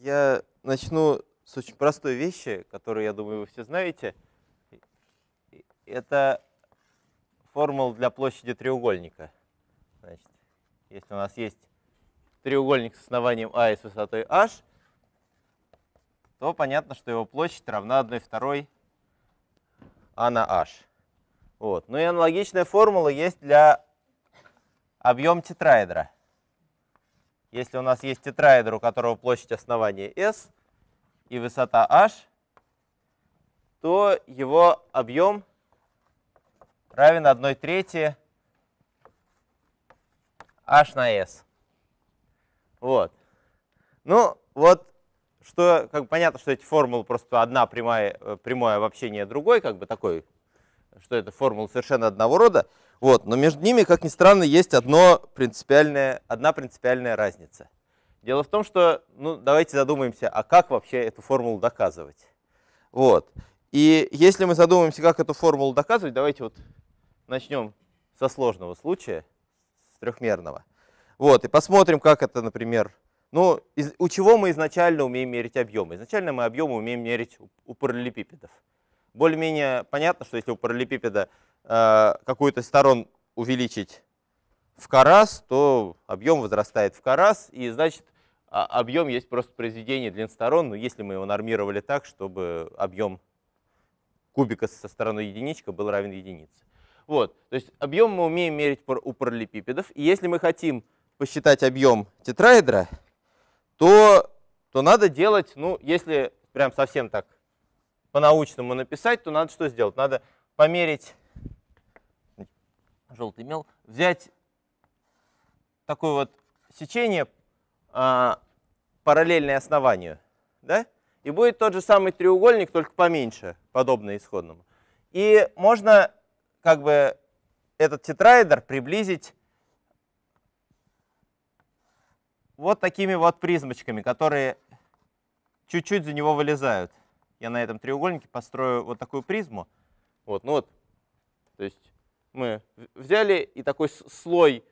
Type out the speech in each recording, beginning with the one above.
Я начну с очень простой вещи, которую, я думаю, вы все знаете. Это формула для площади треугольника. Значит, если у нас есть треугольник с основанием А и с высотой h, то понятно, что его площадь равна 1 второй А на h. Вот. Ну и аналогичная формула есть для объема тетраэдра. Если у нас есть тетраэдр, у которого площадь основания S и высота h, то его объем равен 1 трети h на s. Вот. Ну, вот что, как понятно, что эти формулы просто одна прямая, э, прямое обобщение другой, как бы такой, что это формула совершенно одного рода. Вот. Но между ними, как ни странно, есть одно принципиальное, одна принципиальная разница. Дело в том, что, ну, давайте задумаемся, а как вообще эту формулу доказывать? Вот. И если мы задумаемся, как эту формулу доказывать, давайте вот начнем со сложного случая, с трехмерного. Вот, и посмотрим, как это, например, ну, из, у чего мы изначально умеем мерить объемы? Изначально мы объемы умеем мерить у, у параллелепипедов. Более-менее понятно, что если у параллелепипеда Э, какую-то из сторон увеличить в карас, то объем возрастает в карас, и значит а, объем есть просто произведение длин сторон, но если мы его нормировали так, чтобы объем кубика со стороной единичка был равен единице. Вот, то есть объем мы умеем мерить у параллелепипедов, и если мы хотим посчитать объем тетраэдра, то, то надо делать, ну, если прям совсем так по-научному написать, то надо что сделать? Надо померить желтый мел, взять такое вот сечение, а, параллельное основанию, да? И будет тот же самый треугольник, только поменьше, подобно исходному. И можно как бы этот тетраэдр приблизить вот такими вот призмочками, которые чуть-чуть за него вылезают. Я на этом треугольнике построю вот такую призму. Вот, ну вот, то есть мы взяли и такой слой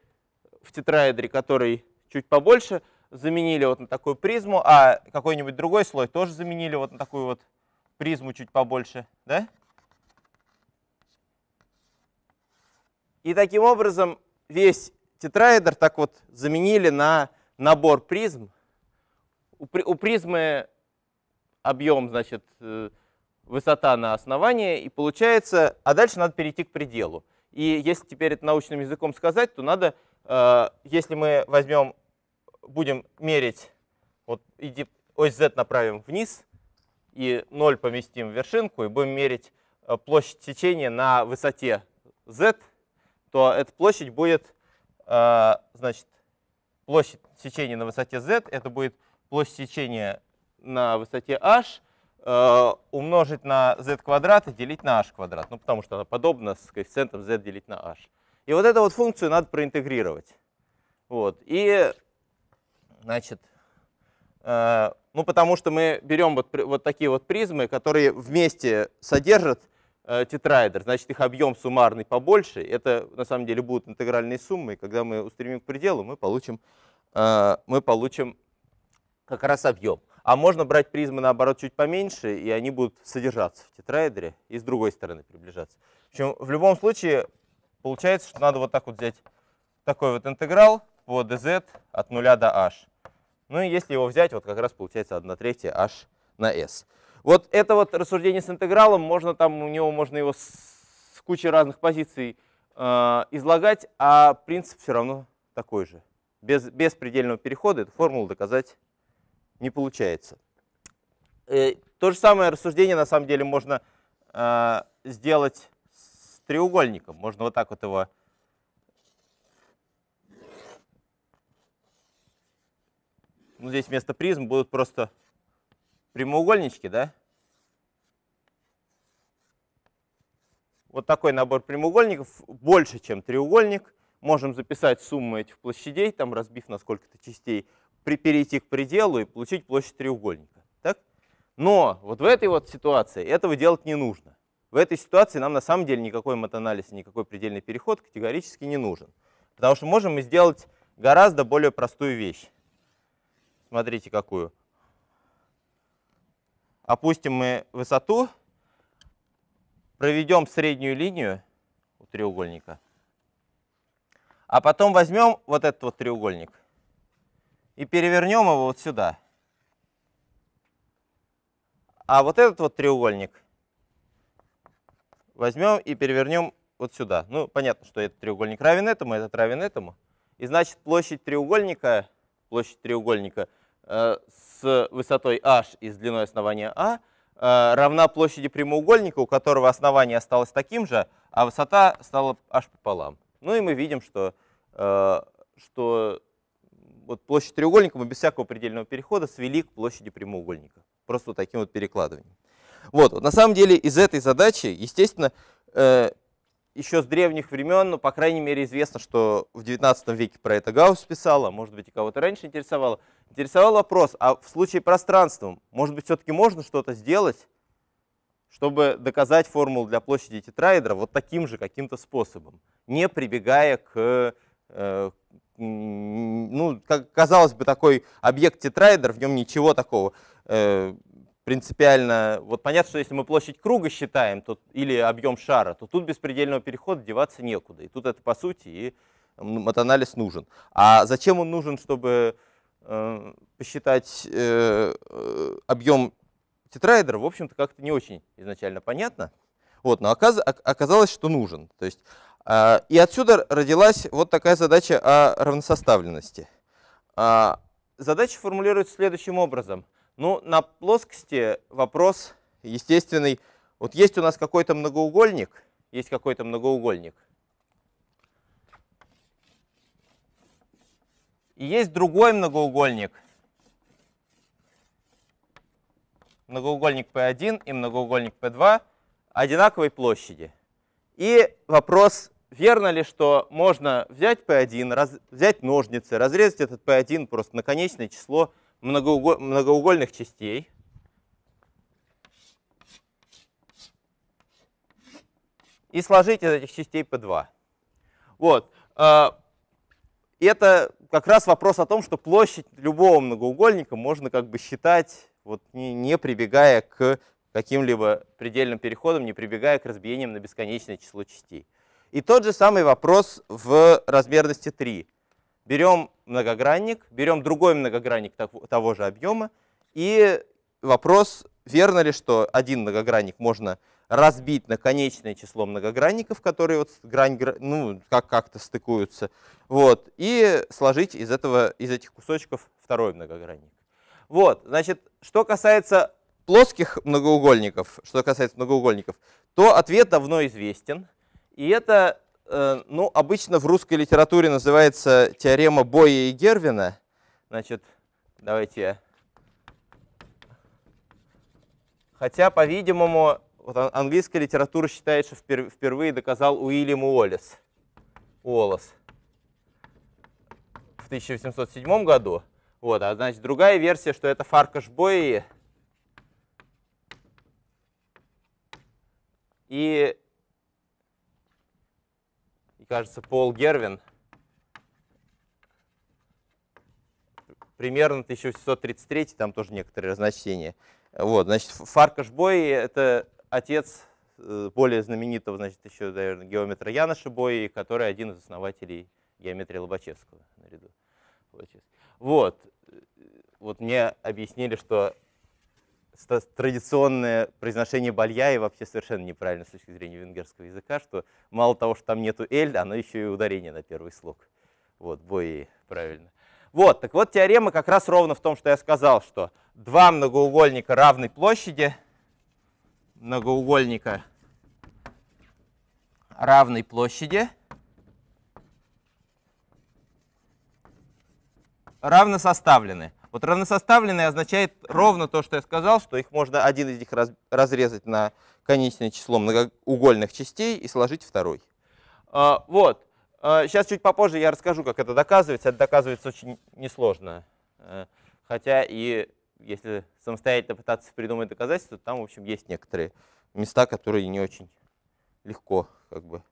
в тетраэдре, который чуть побольше, заменили вот на такую призму, а какой-нибудь другой слой тоже заменили вот на такую вот призму чуть побольше, да? И таким образом весь тетраэдр так вот заменили на набор призм. У, призмы объем, значит, э, высота на основании, и получается, а дальше надо перейти к пределу. И если теперь это научным языком сказать, то надо, э, если мы возьмем, будем мерить, вот иди, ось Z направим вниз и 0 поместим в вершинку, и будем мерить э, площадь сечения на высоте Z, то эта площадь будет, э, значит, площадь сечения на высоте Z, это будет площадь сечения на высоте h, Э, умножить на z квадрат и делить на h квадрат. Ну, потому что она подобна с коэффициентом z делить на h. И вот эту вот функцию надо проинтегрировать. Вот. И, значит, э, ну, потому что мы берем вот, вот такие вот призмы, которые вместе содержат э, Значит, их объем суммарный побольше. Это, на самом деле, будут интегральные суммы. И когда мы устремим к пределу, мы получим, э, мы получим как раз объем. А можно брать призмы, наоборот, чуть поменьше, и они будут содержаться в тетраэдре и с другой стороны приближаться. Причем в любом случае получается, что надо вот так вот взять такой вот интеграл по dz от 0 до h. Ну и если его взять, вот как раз получается 1 третья h на s. Вот это вот рассуждение с интегралом, можно там у него можно его с кучей разных позиций э, излагать, а принцип все равно такой же. Без, без предельного перехода эту формулу доказать не получается. Э, то же самое рассуждение на самом деле можно а, сделать с треугольником. Можно вот так вот его ну, здесь вместо призм будут просто прямоугольнички, да? Вот такой набор прямоугольников больше, чем треугольник. Можем записать сумму этих площадей, там разбив на сколько-то частей при, перейти к пределу и получить площадь треугольника. Так? Но вот в этой вот ситуации этого делать не нужно. В этой ситуации нам на самом деле никакой матанализ, никакой предельный переход категорически не нужен. Потому что можем мы сделать гораздо более простую вещь. Смотрите, какую. Опустим мы высоту, проведем среднюю линию у треугольника, а потом возьмем вот этот вот треугольник и перевернем его вот сюда. А вот этот вот треугольник возьмем и перевернем вот сюда. Ну, понятно, что этот треугольник равен этому, этот равен этому. И значит, площадь треугольника, площадь треугольника э, с высотой h и с длиной основания a э, равна площади прямоугольника, у которого основание осталось таким же, а высота стала h пополам. Ну и мы видим, что, э, что вот площадь треугольника мы без всякого предельного перехода свели к площади прямоугольника. Просто вот таким вот перекладыванием. Вот, вот на самом деле из этой задачи, естественно, э, еще с древних времен, ну, по крайней мере, известно, что в 19 веке про это Гаусс писал, а может быть, и кого-то раньше интересовало. Интересовал вопрос, а в случае пространством, может быть, все-таки можно что-то сделать, чтобы доказать формулу для площади тетраэдра вот таким же каким-то способом, не прибегая к, э, ну, как казалось бы, такой объект тетрайдер, в нем ничего такого э, принципиально. Вот понятно, что если мы площадь круга считаем то, или объем шара, то тут беспредельного перехода деваться некуда. И тут это по сути и матанализ нужен. А зачем он нужен, чтобы э, посчитать э, э объем тетрайдера, в общем-то, как-то не очень изначально понятно. Вот, но оказалось, что нужен. То есть а, и отсюда родилась вот такая задача о равносоставленности. А, задача формулируется следующим образом. Ну, на плоскости вопрос естественный. Вот есть у нас какой-то многоугольник, есть какой-то многоугольник. И есть другой многоугольник. Многоугольник P1 и многоугольник P2 одинаковой площади. И вопрос верно ли, что можно взять P1, раз, взять ножницы, разрезать этот P1 просто на конечное число многоуголь, многоугольных частей? И сложить из этих частей P2. Вот. А, это как раз вопрос о том, что площадь любого многоугольника можно как бы считать, вот не, не прибегая к каким-либо предельным переходам, не прибегая к разбиениям на бесконечное число частей. И тот же самый вопрос в размерности 3. Берем многогранник, берем другой многогранник того же объема, и вопрос, верно ли, что один многогранник можно разбить на конечное число многогранников, которые вот грань, ну, как как-то стыкуются, вот, и сложить из, этого, из этих кусочков второй многогранник. Вот, значит, что касается плоских многоугольников, что касается многоугольников, то ответ давно известен. И это, э, ну, обычно в русской литературе называется теорема Боя и Гервина. Значит, давайте я... Хотя, по-видимому, вот английская литература считает, что впервые доказал Уильям Уоллес. Уоллес в 1807 году. Вот, а значит, другая версия, что это Фаркаш Бойи. И кажется, Пол Гервин, примерно 1733, там тоже некоторые разночтения. Вот, значит, Фаркаш-Бой — это отец э, более знаменитого, значит, еще, наверное, геометра Яноша Бой который один из основателей геометрии Лобачевского. Наряду. Вот. Э, вот, мне объяснили, что традиционное произношение и вообще совершенно неправильно с точки зрения венгерского языка, что мало того, что там нету «эль», оно еще и ударение на первый слог. Вот, бои, правильно. Вот, так вот теорема как раз ровно в том, что я сказал, что два многоугольника равной площади, многоугольника равной площади, равно составлены. Вот равносоставленные означает ровно то, что я сказал, что их можно один из них раз, разрезать на конечное число многоугольных частей и сложить второй. А, вот. А, сейчас чуть попозже я расскажу, как это доказывается. Это доказывается очень несложно. Э, хотя и если самостоятельно пытаться придумать доказательства, там, в общем, есть некоторые места, которые не очень легко, как бы,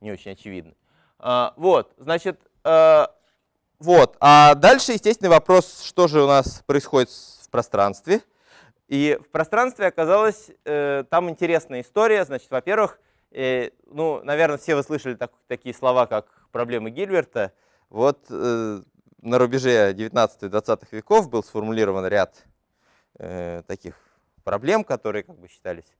не очень очевидны. А, вот, значит, а, вот. А дальше естественный вопрос, что же у нас происходит в пространстве. И в пространстве оказалась э, там интересная история. Значит, во-первых, э, ну, наверное, все вы слышали так, такие слова, как проблемы Гильберта. Вот э, на рубеже 19-20 веков был сформулирован ряд э, таких проблем, которые как бы считались,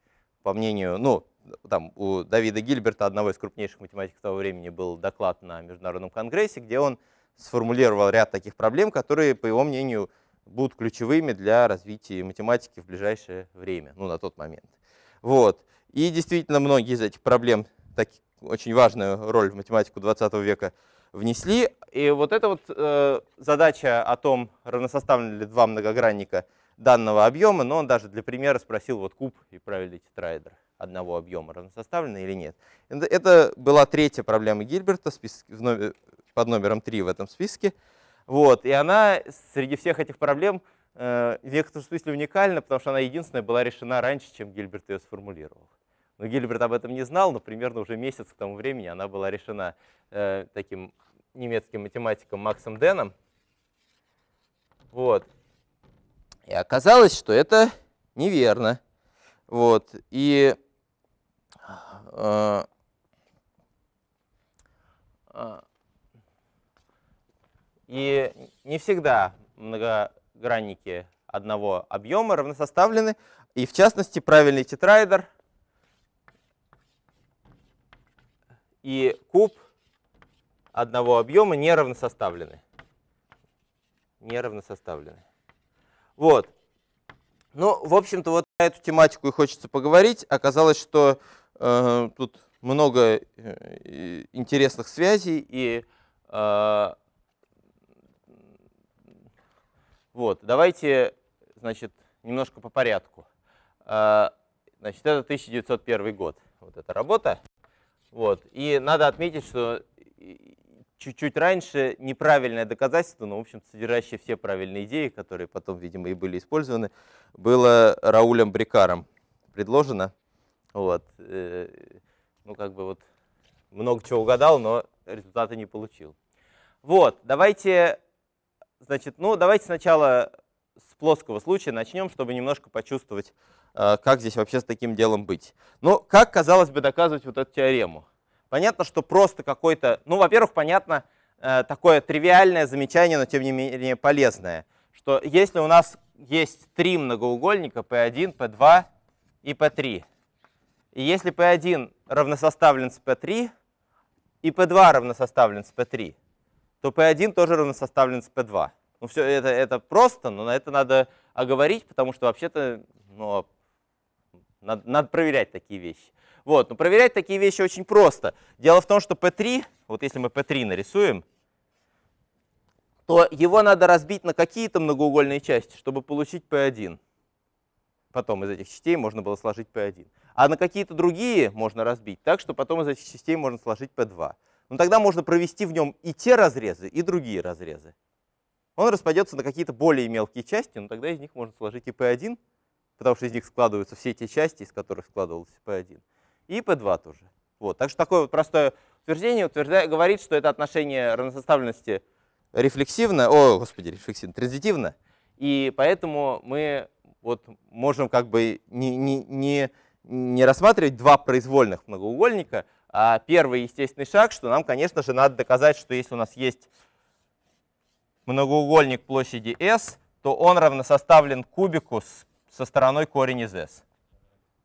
по мнению, ну, там у Давида Гильберта, одного из крупнейших математиков того времени, был доклад на Международном конгрессе, где он сформулировал ряд таких проблем, которые, по его мнению, будут ключевыми для развития математики в ближайшее время, ну, на тот момент. Вот. И действительно, многие из этих проблем так, очень важную роль в математику 20 века внесли. И вот эта вот э, задача о том, равносоставлены ли два многогранника данного объема, но он даже для примера спросил вот куб и правильный тетраэдр одного объема равносоставлены или нет. Это была третья проблема Гильберта, под номером 3 в этом списке. Вот, и она среди всех этих проблем э, в некотором смысле уникальна, потому что она единственная была решена раньше, чем Гильберт ее сформулировал. Но Гильберт об этом не знал, но примерно уже месяц к тому времени она была решена э, таким немецким математиком Максом Деном. Вот. И оказалось, что это неверно. Вот. И э, а, и не всегда многогранники одного объема равносоставлены. И в частности, правильный тетраэдр и куб одного объема не равносоставлены. Не равносоставлены. Вот. Ну, в общем-то, вот на эту тематику и хочется поговорить. Оказалось, что э, тут много э, интересных связей, и э, Вот, давайте, значит, немножко по порядку. А, значит, это 1901 год, вот эта работа. Вот, и надо отметить, что чуть-чуть раньше неправильное доказательство, но, в общем содержащее все правильные идеи, которые потом, видимо, и были использованы, было Раулем Брикаром предложено. Вот. Э, ну, как бы вот много чего угадал, но результата не получил. Вот, давайте Значит, ну давайте сначала с плоского случая начнем, чтобы немножко почувствовать, э, как здесь вообще с таким делом быть. Ну, как, казалось бы, доказывать вот эту теорему? Понятно, что просто какой-то, ну, во-первых, понятно, э, такое тривиальное замечание, но тем не менее полезное, что если у нас есть три многоугольника, P1, P2 и P3, и если P1 равносоставлен с P3, и P2 равносоставлен с P3, то P1 тоже равносоставлен с P2. Ну, все это, это просто, но на это надо оговорить, потому что вообще-то ну, а, надо, надо проверять такие вещи. Вот, но проверять такие вещи очень просто. Дело в том, что P3, вот если мы P3 нарисуем, то его надо разбить на какие-то многоугольные части, чтобы получить P1. Потом из этих частей можно было сложить P1. А на какие-то другие можно разбить так, что потом из этих частей можно сложить P2 но ну, тогда можно провести в нем и те разрезы, и другие разрезы. Он распадется на какие-то более мелкие части, но тогда из них можно сложить и P1, потому что из них складываются все те части, из которых складывался P1, и P2 тоже. Вот. Так что такое вот простое утверждение утверждает, говорит, что это отношение равносоставленности рефлексивно, о, господи, рефлексивно, транзитивно, и поэтому мы вот можем как бы не, не, не, не рассматривать два произвольных многоугольника, а первый естественный шаг, что нам, конечно же, надо доказать, что если у нас есть многоугольник площади S, то он равносоставлен кубику с, со стороной корень из S.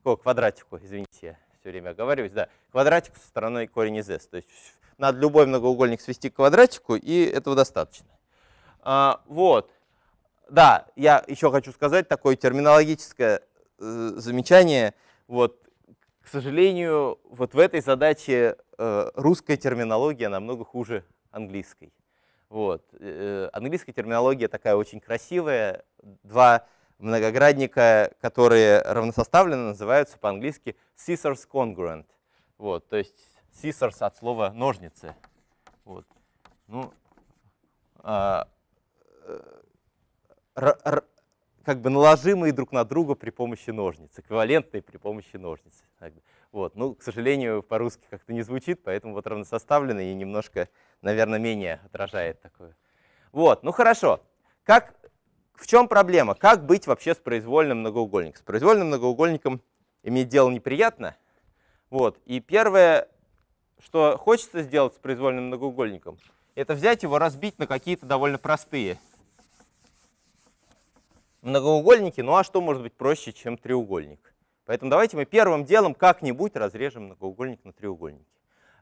О, квадратику, извините, я все время оговариваюсь. Да, квадратику со стороной корень из S. То есть надо любой многоугольник свести к квадратику, и этого достаточно. А, вот. Да, я еще хочу сказать такое терминологическое э, замечание. Вот к сожалению, вот в этой задаче э, русская терминология намного хуже английской. Вот. Э, английская терминология такая очень красивая. Два многоградника, которые равносоставлены, называются по-английски scissors congruent. Вот, то есть scissors от слова ножницы. Вот. Ну, а, э, как бы наложимые друг на друга при помощи ножниц, эквивалентные при помощи ножниц. Вот. Ну, к сожалению, по-русски как-то не звучит, поэтому вот равносоставленные и немножко, наверное, менее отражает такое. Вот, ну хорошо. Как, в чем проблема? Как быть вообще с произвольным многоугольником? С произвольным многоугольником иметь дело неприятно. Вот. И первое, что хочется сделать с произвольным многоугольником, это взять его, разбить на какие-то довольно простые многоугольники, ну а что может быть проще, чем треугольник? Поэтому давайте мы первым делом как-нибудь разрежем многоугольник на треугольники.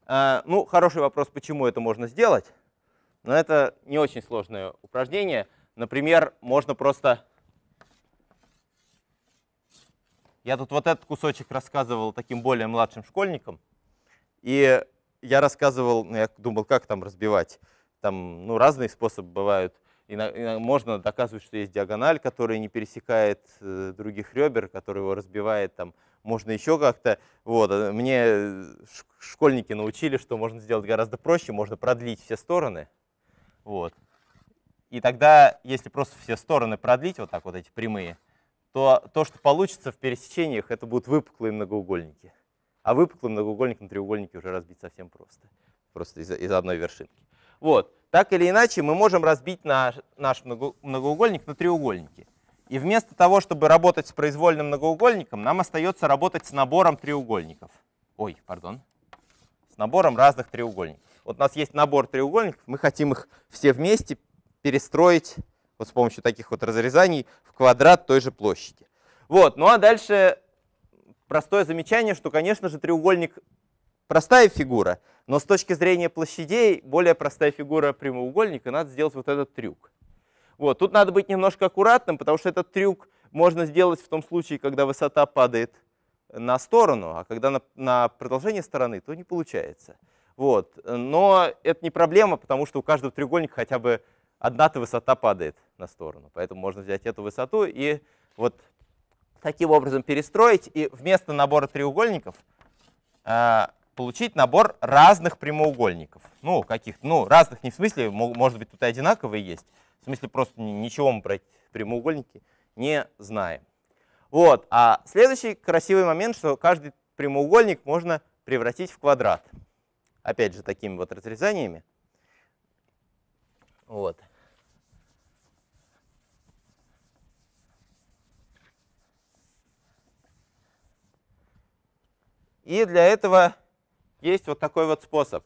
Э, ну, хороший вопрос, почему это можно сделать, но это не очень сложное упражнение. Например, можно просто... Я тут вот этот кусочек рассказывал таким более младшим школьникам, и я рассказывал, ну, я думал, как там разбивать. Там ну, разные способы бывают – и, можно доказывать, что есть диагональ, которая не пересекает э, других ребер, который его разбивает, там, можно еще как-то. Вот, э, мне э, школьники научили, что можно сделать гораздо проще, можно продлить все стороны. Вот. И тогда, если просто все стороны продлить, вот так вот эти прямые, то то, что получится в пересечениях, это будут выпуклые многоугольники. А выпуклый многоугольник на треугольнике уже разбить совсем просто. Просто из, из одной вершинки. Вот так или иначе мы можем разбить наш, наш многоугольник на треугольники. И вместо того, чтобы работать с произвольным многоугольником, нам остается работать с набором треугольников. Ой, пардон. С набором разных треугольников. Вот у нас есть набор треугольников, мы хотим их все вместе перестроить вот с помощью таких вот разрезаний в квадрат той же площади. Вот, ну а дальше простое замечание, что, конечно же, треугольник простая фигура, но с точки зрения площадей, более простая фигура прямоугольника, надо сделать вот этот трюк. Вот, тут надо быть немножко аккуратным, потому что этот трюк можно сделать в том случае, когда высота падает на сторону, а когда на, на продолжение стороны, то не получается. Вот. Но это не проблема, потому что у каждого треугольника хотя бы одна-то высота падает на сторону. Поэтому можно взять эту высоту и вот таким образом перестроить. И вместо набора треугольников а, получить набор разных прямоугольников. Ну, каких-то, ну, разных не в смысле, может быть, тут и одинаковые есть. В смысле, просто ничего мы про прямоугольники не знаем. Вот, а следующий красивый момент, что каждый прямоугольник можно превратить в квадрат. Опять же, такими вот разрезаниями. Вот. И для этого есть вот такой вот способ.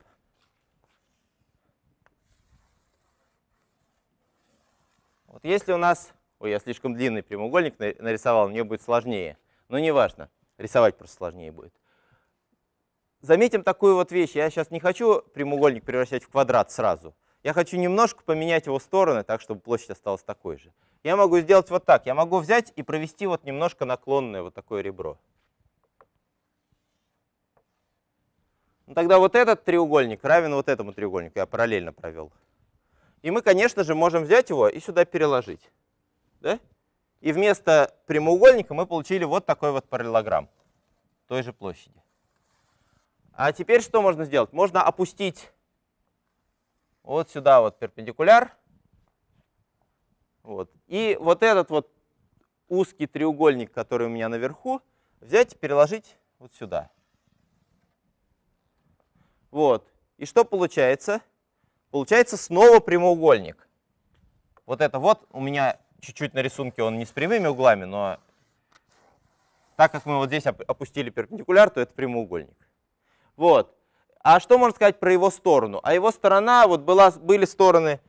Вот если у нас... Ой, я слишком длинный прямоугольник нарисовал, мне будет сложнее. Но неважно, рисовать просто сложнее будет. Заметим такую вот вещь. Я сейчас не хочу прямоугольник превращать в квадрат сразу. Я хочу немножко поменять его стороны, так, чтобы площадь осталась такой же. Я могу сделать вот так. Я могу взять и провести вот немножко наклонное вот такое ребро. Ну, тогда вот этот треугольник равен вот этому треугольнику. Я параллельно провел. И мы, конечно же, можем взять его и сюда переложить. Да? И вместо прямоугольника мы получили вот такой вот параллелограмм той же площади. А теперь что можно сделать? Можно опустить вот сюда вот перпендикуляр. Вот. И вот этот вот узкий треугольник, который у меня наверху, взять и переложить вот сюда. Вот. И что получается? Получается снова прямоугольник. Вот это вот у меня чуть-чуть на рисунке он не с прямыми углами, но так как мы вот здесь опустили перпендикуляр, то это прямоугольник. Вот. А что можно сказать про его сторону? А его сторона, вот была, были стороны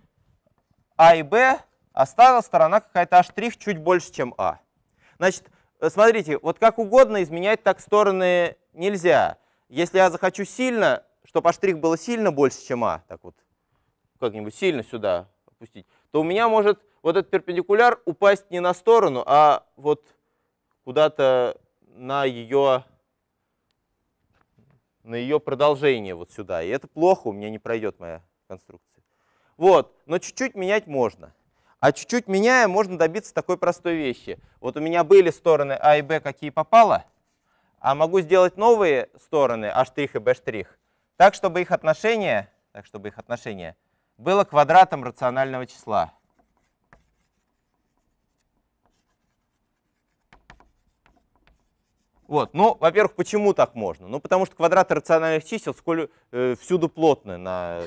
А и Б, а стала сторона какая-то H' чуть больше, чем А. Значит, э, смотрите, вот как угодно изменять так стороны нельзя. Если я захочу сильно, чтобы аштрих было сильно больше, чем а, так вот, как-нибудь сильно сюда опустить, то у меня может вот этот перпендикуляр упасть не на сторону, а вот куда-то на ее, на ее продолжение вот сюда. И это плохо, у меня не пройдет моя конструкция. Вот, но чуть-чуть менять можно. А чуть-чуть меняя, можно добиться такой простой вещи. Вот у меня были стороны А и Б, какие попало, а могу сделать новые стороны А' и Б' так, чтобы их отношение, так, чтобы их отношение было квадратом рационального числа. Вот. Ну, во-первых, почему так можно? Ну, потому что квадраты рациональных чисел сколь, э, всюду плотны на,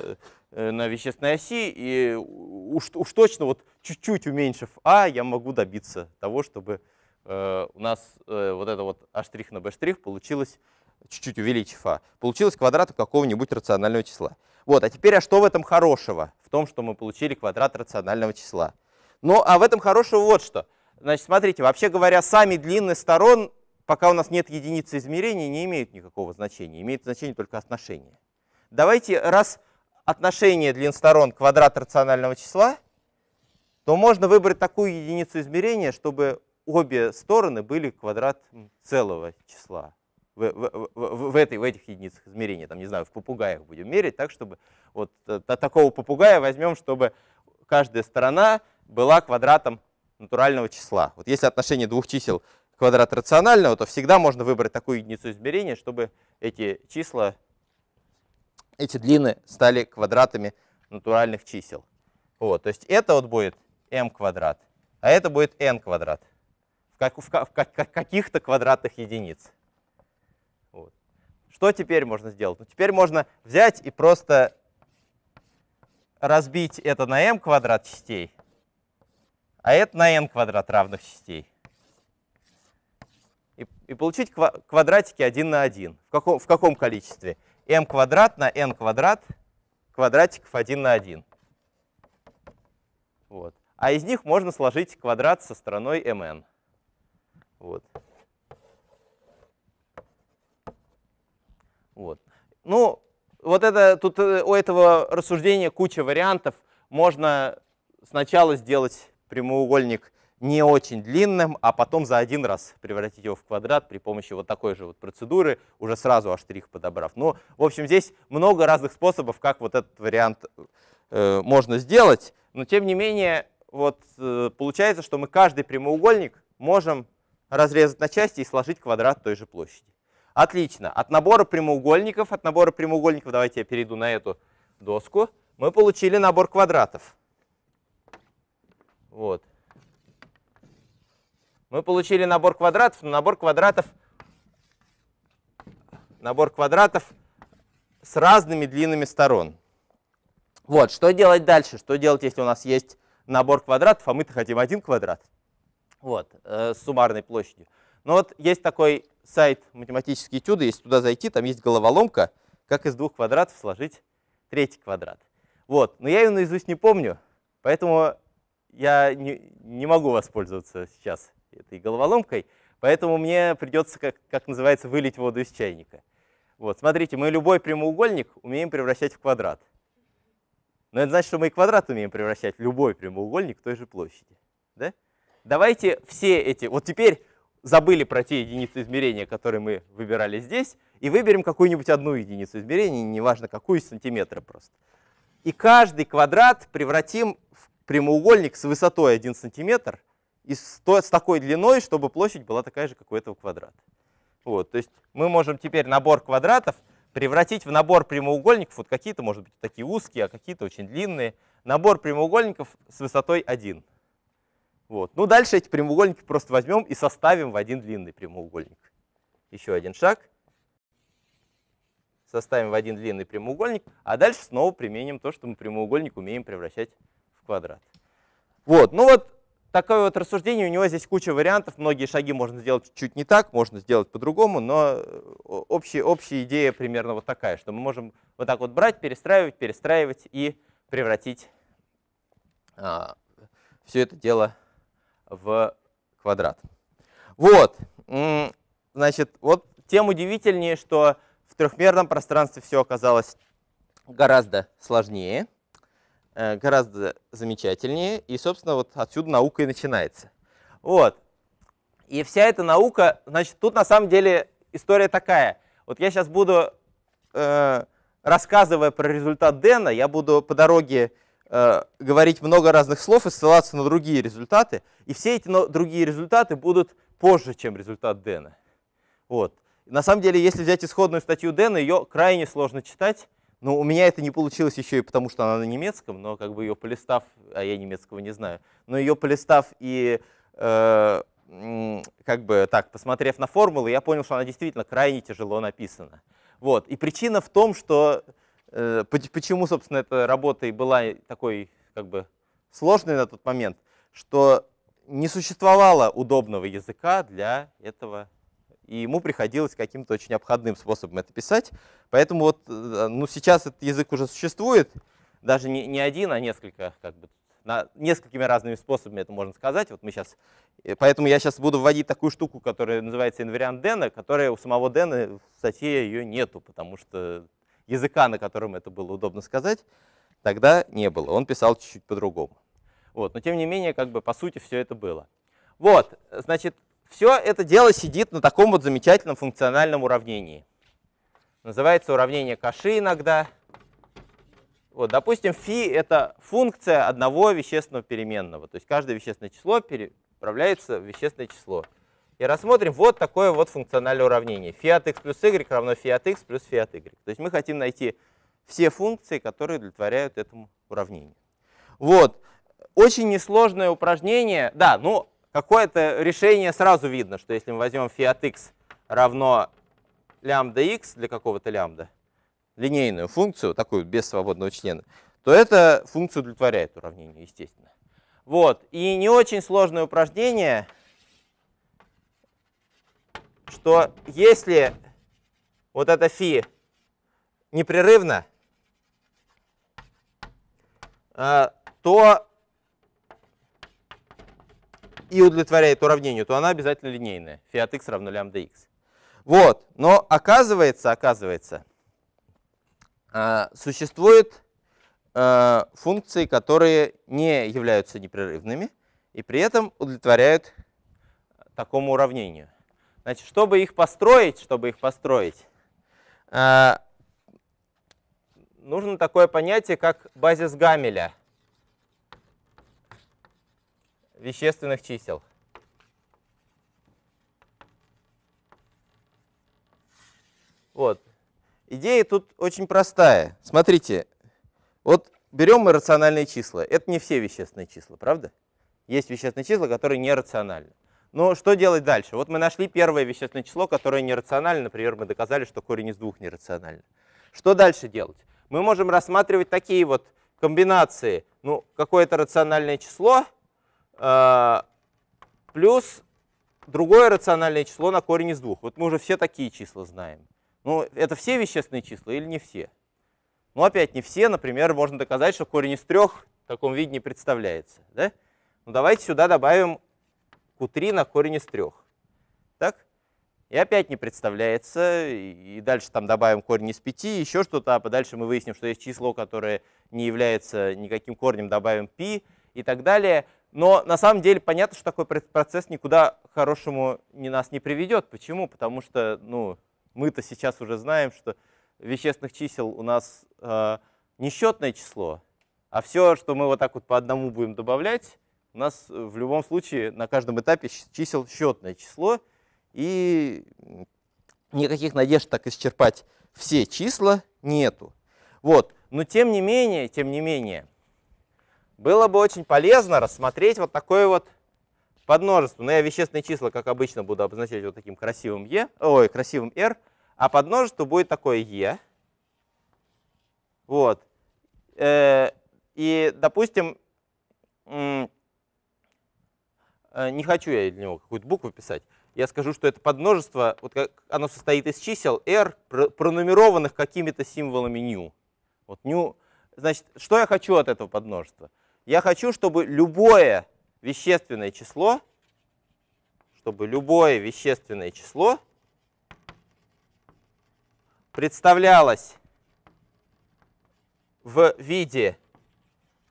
э, на вещественной оси, и уж, уж точно вот чуть-чуть уменьшив А, я могу добиться того, чтобы э, у нас э, вот это вот А' на B' получилось чуть-чуть увеличив а, получилось квадратом какого-нибудь рационального числа. Вот, а теперь, а что в этом хорошего? В том, что мы получили квадрат рационального числа. Ну, а в этом хорошего вот что. Значит, смотрите, вообще говоря, сами длины сторон, пока у нас нет единицы измерения, не имеют никакого значения. Имеет значение только отношение. Давайте, раз отношение длин сторон квадрат рационального числа, то можно выбрать такую единицу измерения, чтобы обе стороны были квадрат целого числа в, в, в, в, этой, в этих единицах измерения, там, не знаю, в попугаях будем мерить, так, чтобы вот э, такого попугая возьмем, чтобы каждая сторона была квадратом натурального числа. Вот если отношение двух чисел квадрат рационального, то всегда можно выбрать такую единицу измерения, чтобы эти числа, эти длины стали квадратами натуральных чисел. Вот, то есть это вот будет m квадрат, а это будет n квадрат в, как, в, в, в каких-то квадратных единицах что теперь можно сделать? Ну, теперь можно взять и просто разбить это на m квадрат частей, а это на n квадрат равных частей. И, и получить квадратики один на один. В каком, в каком количестве? m квадрат на n квадрат квадратиков один на один. Вот. А из них можно сложить квадрат со стороной mn. Вот. Вот. Ну, вот это, тут э, у этого рассуждения куча вариантов. Можно сначала сделать прямоугольник не очень длинным, а потом за один раз превратить его в квадрат при помощи вот такой же вот процедуры, уже сразу а штрих подобрав. Ну, в общем, здесь много разных способов, как вот этот вариант э, можно сделать, но тем не менее, вот э, получается, что мы каждый прямоугольник можем разрезать на части и сложить квадрат той же площади. Отлично. От набора прямоугольников, от набора прямоугольников, давайте я перейду на эту доску, мы получили набор квадратов. Вот. Мы получили набор квадратов, но набор квадратов, набор квадратов с разными длинными сторон. Вот, что делать дальше? Что делать, если у нас есть набор квадратов, а мы-то хотим один квадрат? Вот, э, с суммарной площадью. Но ну вот есть такой сайт «Математические этюды», если туда зайти, там есть головоломка, как из двух квадратов сложить третий квадрат. Вот, но я ее наизусть не помню, поэтому я не, не могу воспользоваться сейчас этой головоломкой, поэтому мне придется, как, как называется, вылить воду из чайника. Вот, смотрите, мы любой прямоугольник умеем превращать в квадрат. Но это значит, что мы и квадрат умеем превращать в любой прямоугольник той же площади. Да? Давайте все эти... Вот теперь забыли про те единицы измерения, которые мы выбирали здесь, и выберем какую-нибудь одну единицу измерения, неважно какую, сантиметра просто. И каждый квадрат превратим в прямоугольник с высотой 1 сантиметр и с, такой длиной, чтобы площадь была такая же, как у этого квадрата. Вот, то есть мы можем теперь набор квадратов превратить в набор прямоугольников, вот какие-то, может быть, такие узкие, а какие-то очень длинные, набор прямоугольников с высотой 1. Вот. Ну, дальше эти прямоугольники просто возьмем и составим в один длинный прямоугольник. Еще один шаг. Составим в один длинный прямоугольник, а дальше снова применим то, что мы прямоугольник умеем превращать в квадрат. Вот, ну вот такое вот рассуждение, у него здесь куча вариантов, многие шаги можно сделать чуть не так, можно сделать по-другому, но э, общая, общая идея примерно вот такая, что мы можем вот так вот брать, перестраивать, перестраивать и превратить а, все это дело в квадрат. Вот, значит, вот тем удивительнее, что в трехмерном пространстве все оказалось гораздо сложнее, э, гораздо замечательнее, и, собственно, вот отсюда наука и начинается. Вот, и вся эта наука, значит, тут на самом деле история такая. Вот я сейчас буду, э, рассказывая про результат Дэна, я буду по дороге э, говорить много разных слов и ссылаться на другие результаты. И все эти но, другие результаты будут позже, чем результат Дэна. Вот. На самом деле, если взять исходную статью Дэна, ее крайне сложно читать. Но у меня это не получилось еще и потому, что она на немецком, но как бы ее полистав, а я немецкого не знаю, но ее полистав и э, как бы так, посмотрев на формулы, я понял, что она действительно крайне тяжело написана. Вот. И причина в том, что Э, почему, собственно, эта работа и была такой как бы сложной на тот момент, что не существовало удобного языка для этого, и ему приходилось каким-то очень обходным способом это писать. Поэтому вот, э, ну, сейчас этот язык уже существует, даже не, не один, а несколько, как бы, на, несколькими разными способами это можно сказать. Вот мы сейчас, э, поэтому я сейчас буду вводить такую штуку, которая называется инвариант Дэна, которая у самого Дэна в статье ее нету, потому что языка, на котором это было удобно сказать, тогда не было. Он писал чуть-чуть по-другому. Вот, но тем не менее, как бы по сути все это было. Вот, значит, все это дело сидит на таком вот замечательном функциональном уравнении. Называется уравнение Каши иногда. Вот, допустим, φ это функция одного вещественного переменного. То есть каждое вещественное число переправляется в вещественное число и рассмотрим вот такое вот функциональное уравнение. Фиат x плюс y равно фиат x плюс фиат y. То есть мы хотим найти все функции, которые удовлетворяют этому уравнению. Вот. Очень несложное упражнение. Да, ну, какое-то решение сразу видно, что если мы возьмем фиат x равно лямбда x для какого-то лямбда, линейную функцию, такую без свободного члена, то эта функция удовлетворяет уравнение, естественно. Вот. И не очень сложное упражнение — что если вот это φ непрерывно, э, то и удовлетворяет уравнению, то она обязательно линейная. Фи от x равно лямбда x. Вот, но оказывается, оказывается, э, существуют э, функции, которые не являются непрерывными и при этом удовлетворяют такому уравнению. Значит, чтобы их построить, чтобы их построить, а, нужно такое понятие, как базис Гамеля вещественных чисел. Вот. Идея тут очень простая. Смотрите, вот берем мы рациональные числа. Это не все вещественные числа, правда? Есть вещественные числа, которые нерациональны. Но ну, что делать дальше? Вот мы нашли первое вещественное число, которое нерационально. Например, мы доказали, что корень из двух нерационально. Что дальше делать? Мы можем рассматривать такие вот комбинации. Ну, какое-то рациональное число э, плюс другое рациональное число на корень из двух. Вот мы уже все такие числа знаем. Ну, это все вещественные числа или не все? Ну, опять не все. Например, можно доказать, что корень из трех в таком виде не представляется. Да? Ну, давайте сюда добавим Q3 на корень из 3. Так? И опять не представляется, и дальше там добавим корень из 5, еще что-то, а подальше мы выясним, что есть число, которое не является никаким корнем, добавим π и так далее. Но на самом деле понятно, что такой процесс никуда хорошему ни нас не приведет. Почему? Потому что ну, мы-то сейчас уже знаем, что вещественных чисел у нас э, несчетное число, а все, что мы вот так вот по одному будем добавлять, у нас э, в любом случае на каждом этапе чисел счетное число, и никаких надежд так исчерпать все числа нету. Вот. Но тем не менее, тем не менее, было бы очень полезно рассмотреть вот такое вот подмножество. Но ну, я вещественные числа, как обычно, буду обозначать вот таким красивым e, ой, красивым r, а подмножество будет такое e. Вот. Э, и, допустим, Э, не хочу я для него какую-то букву писать. Я скажу, что это подмножество, вот как, оно состоит из чисел r, пронумерованных какими-то символами new. Вот new, значит, что я хочу от этого подмножества? Я хочу, чтобы любое вещественное число, чтобы любое вещественное число представлялось в виде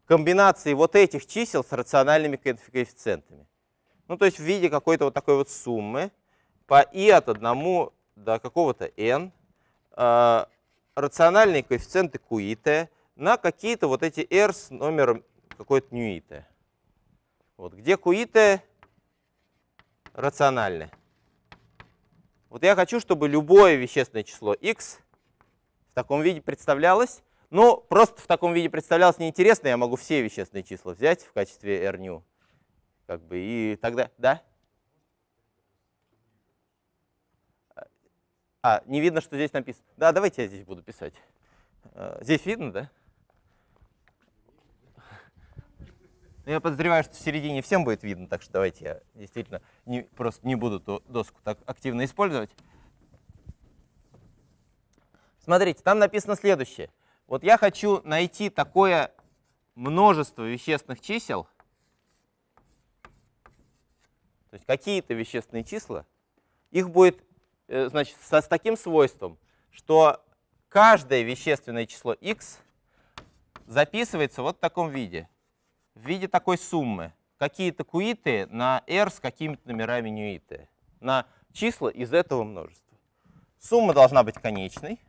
комбинации вот этих чисел с рациональными коэффициентами ну то есть в виде какой-то вот такой вот суммы по i от 1 до какого-то n э, рациональные коэффициенты qit на какие-то вот эти r с номером какой-то ньюит. Вот, где qit рациональны. Вот я хочу, чтобы любое вещественное число x в таком виде представлялось. Но ну, просто в таком виде представлялось неинтересно, я могу все вещественные числа взять в качестве r new. Как бы, и тогда, да? А, не видно, что здесь написано. Да, давайте я здесь буду писать. А, здесь видно, да? Ну, я подозреваю, что в середине всем будет видно, так что давайте я действительно не, просто не буду ту доску так активно использовать. Смотрите, там написано следующее. Вот я хочу найти такое множество вещественных чисел, то есть какие-то вещественные числа, их будет э, значит, с таким свойством, что каждое вещественное число x записывается вот в таком виде, в виде такой суммы. Какие-то куиты на r с какими-то номерами ньюиты, на числа из этого множества. Сумма должна быть конечной,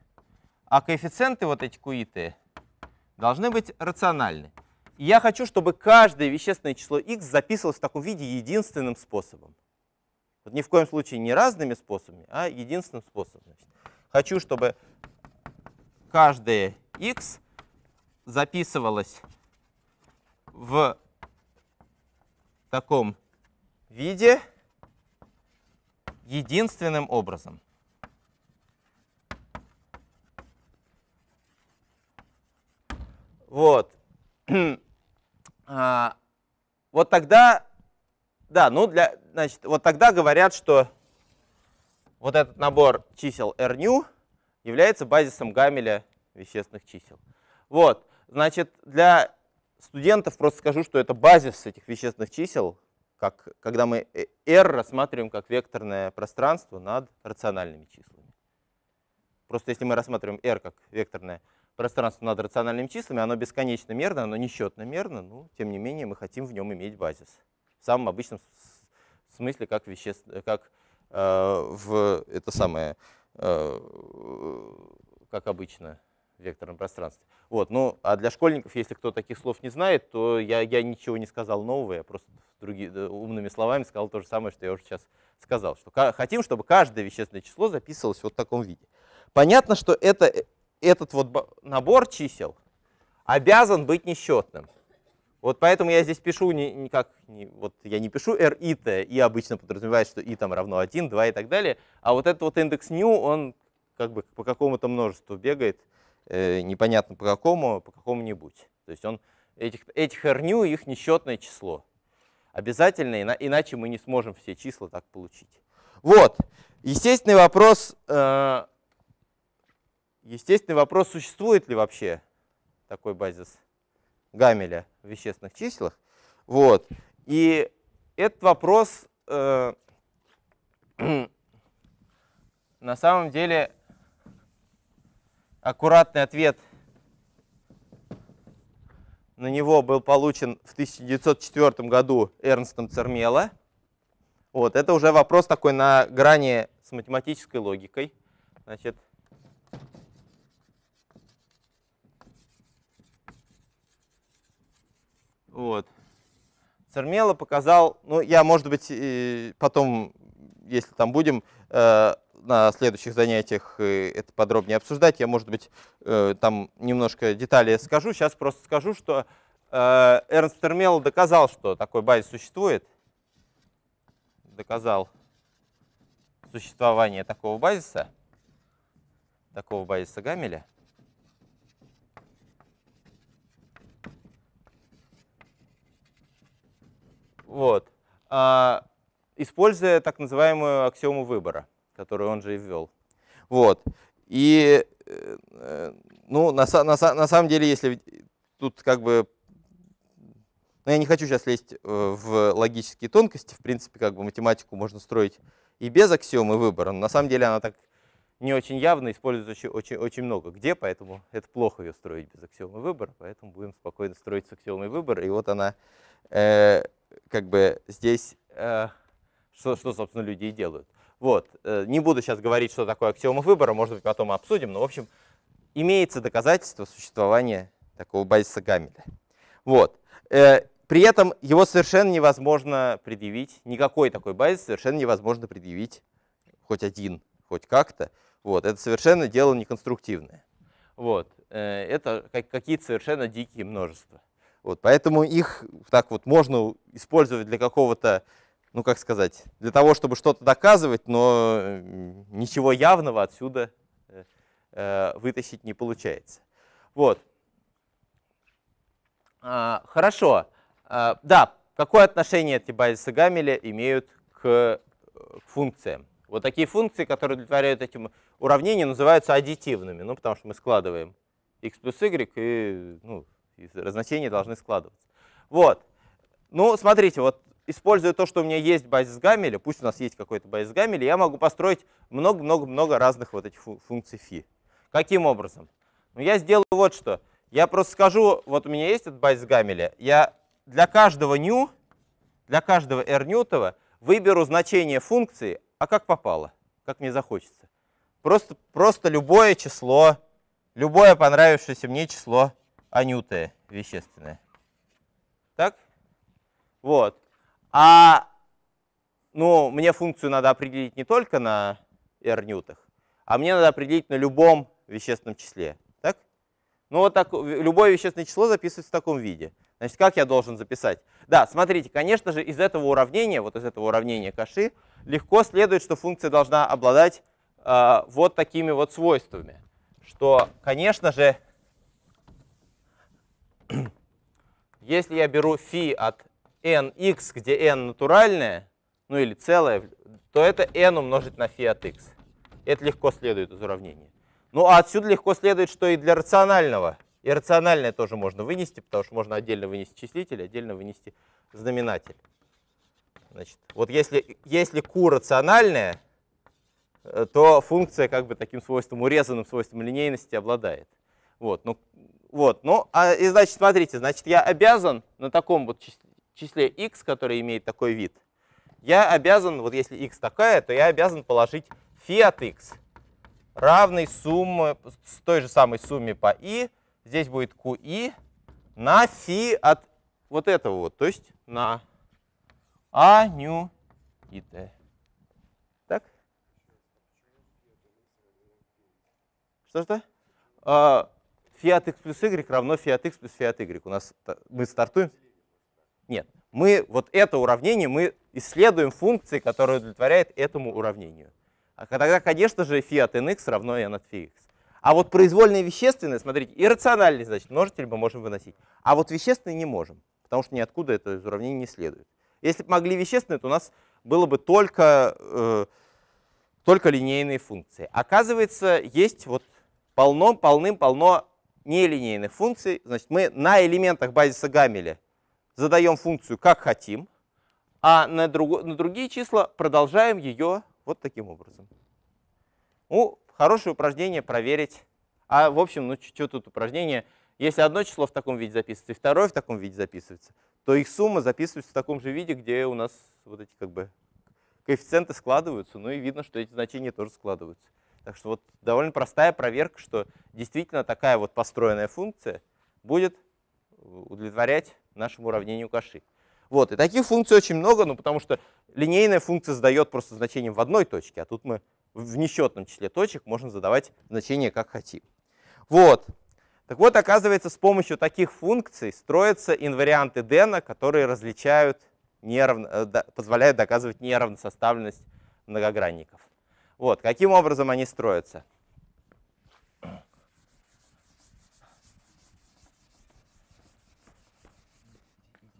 а коэффициенты вот эти куиты должны быть рациональны. Я хочу, чтобы каждое вещественное число x записывалось в таком виде единственным способом. Вот ни в коем случае не разными способами, а единственным способом. Значит, хочу, чтобы каждое x записывалось в таком виде единственным образом. Вот. А, вот тогда, да, ну, для, значит, вот тогда говорят, что вот этот набор чисел RNU является базисом Гамеля вещественных чисел. Вот, значит, для студентов просто скажу, что это базис этих вещественных чисел, как, когда мы э, R рассматриваем как векторное пространство над рациональными числами. Просто если мы рассматриваем R как векторное пространство, пространство над рациональными числами, оно бесконечно мерно, оно несчетно мерно, но тем не менее мы хотим в нем иметь базис. В самом обычном смысле, как, веществ, э, как э, в это самое, э, как обычно, в векторном пространстве. Вот, ну, а для школьников, если кто таких слов не знает, то я, я ничего не сказал нового, я просто другие, э, умными словами сказал то же самое, что я уже сейчас сказал, что хотим, чтобы каждое вещественное число записывалось вот в таком виде. Понятно, что это э, этот вот набор чисел обязан быть несчетным. Вот поэтому я здесь пишу не, не как, не, вот я не пишу r и t, и обычно подразумевает, что и там равно 1, 2 и так далее, а вот этот вот индекс new, он как бы по какому-то множеству бегает, э, непонятно по какому, по какому-нибудь. То есть он, этих, этих r new, их несчетное число. Обязательно, иначе мы не сможем все числа так получить. Вот, естественный вопрос, э, Естественный вопрос, существует ли вообще такой базис Гамеля в вещественных числах. Вот. И этот вопрос э, на самом деле аккуратный ответ на него был получен в 1904 году Эрнстом Цермела. Вот, это уже вопрос такой на грани с математической логикой. Значит, Вот. Цермело показал, ну, я, может быть, потом, если там будем, э, на следующих занятиях э, это подробнее обсуждать. Я, может быть, э, там немножко детали скажу. Сейчас просто скажу, что Эрнст Цермело доказал, что такой базис существует. Доказал существование такого базиса, такого базиса Гамеля. Вот. А, используя так называемую аксиому выбора, которую он же и ввел. Вот. И э, ну, на, на, на самом деле, если тут как бы... Ну, я не хочу сейчас лезть э, в логические тонкости. В принципе, как бы математику можно строить и без аксиомы выбора. Но на самом деле она так не очень явно используется очень, очень, очень много где, поэтому это плохо ее строить без аксиомы выбора. Поэтому будем спокойно строить с аксиомой выбора. И вот она э, как бы здесь, э, что, что, собственно, люди и делают. Вот, э, не буду сейчас говорить, что такое аксиома выбора, может быть, потом обсудим, но, в общем, имеется доказательство существования такого Байса Гамеля. Вот. Э, при этом его совершенно невозможно предъявить, никакой такой базис совершенно невозможно предъявить, хоть один, хоть как-то. Вот, это совершенно дело неконструктивное. Вот, э, это какие-то совершенно дикие множества. Вот, поэтому их так вот можно использовать для какого-то, ну как сказать, для того, чтобы что-то доказывать, но э, ничего явного отсюда э, э, вытащить не получается. Вот. А, хорошо. А, да, какое отношение эти базисы Гамеля имеют к, э, к функциям? Вот такие функции, которые удовлетворяют этим уравнениям, называются аддитивными, ну, потому что мы складываем x плюс y и ну, и значения должны складываться. Вот. Ну, смотрите, вот используя то, что у меня есть базис Гамеля, пусть у нас есть какой-то базис Гамеля, я могу построить много-много-много разных вот этих функций фи. Каким образом? Ну, я сделаю вот что. Я просто скажу, вот у меня есть этот базис Гамеля, я для каждого ню, для каждого r нютова выберу значение функции, а как попало, как мне захочется. Просто, просто любое число, любое понравившееся мне число анютое вещественное. Так? Вот. А, ну, мне функцию надо определить не только на r ньютах, а мне надо определить на любом вещественном числе. Так? Ну, вот так, любое вещественное число записывается в таком виде. Значит, как я должен записать? Да, смотрите, конечно же, из этого уравнения, вот из этого уравнения Каши, легко следует, что функция должна обладать э, вот такими вот свойствами. Что, конечно же, Если я беру фи от nx, где n натуральное, ну или целое, то это n умножить на фи от x. Это легко следует из уравнения. Ну а отсюда легко следует, что и для рационального. И рациональное тоже можно вынести, потому что можно отдельно вынести числитель, отдельно вынести знаменатель. Значит, вот если, если q рациональное, э, то функция как бы таким свойством, урезанным свойством линейности обладает. Вот, но вот, ну, а, и значит, смотрите, значит, я обязан на таком вот числе x, которое имеет такой вид, я обязан, вот если x такая, то я обязан положить фи от x равной сумме, с той же самой сумме по i, здесь будет qi, на фи от вот этого вот, то есть на а, ню и т. Так? Что-что? фиат x плюс y равно фиат x плюс фиат y. У нас мы стартуем. Нет, мы вот это уравнение мы исследуем функции, которая удовлетворяет этому уравнению. А тогда, конечно же, фиат nx равно n от phi А вот произвольные вещественные, смотрите, иррациональные, значит, множитель мы можем выносить. А вот вещественные не можем, потому что ниоткуда это из уравнения не следует. Если бы могли вещественные, то у нас было бы только, э, только линейные функции. Оказывается, есть вот полно, полным-полно нелинейных функций, значит, мы на элементах базиса Гамеля задаем функцию как хотим, а на, друг, на другие числа продолжаем ее вот таким образом. Ну, хорошее упражнение проверить. А, в общем, ну, что тут упражнение? Если одно число в таком виде записывается и второе в таком виде записывается, то их сумма записывается в таком же виде, где у нас вот эти как бы коэффициенты складываются, ну и видно, что эти значения тоже складываются. Так что вот довольно простая проверка, что действительно такая вот построенная функция будет удовлетворять нашему уравнению Каши. Вот, и таких функций очень много, ну, потому что линейная функция задает просто значение в одной точке, а тут мы в несчетном числе точек можем задавать значение как хотим. Вот. Так вот, оказывается, с помощью таких функций строятся инварианты Дэна, которые различают неравно, э, позволяют доказывать неравносоставленность многогранников. Вот, каким образом они строятся?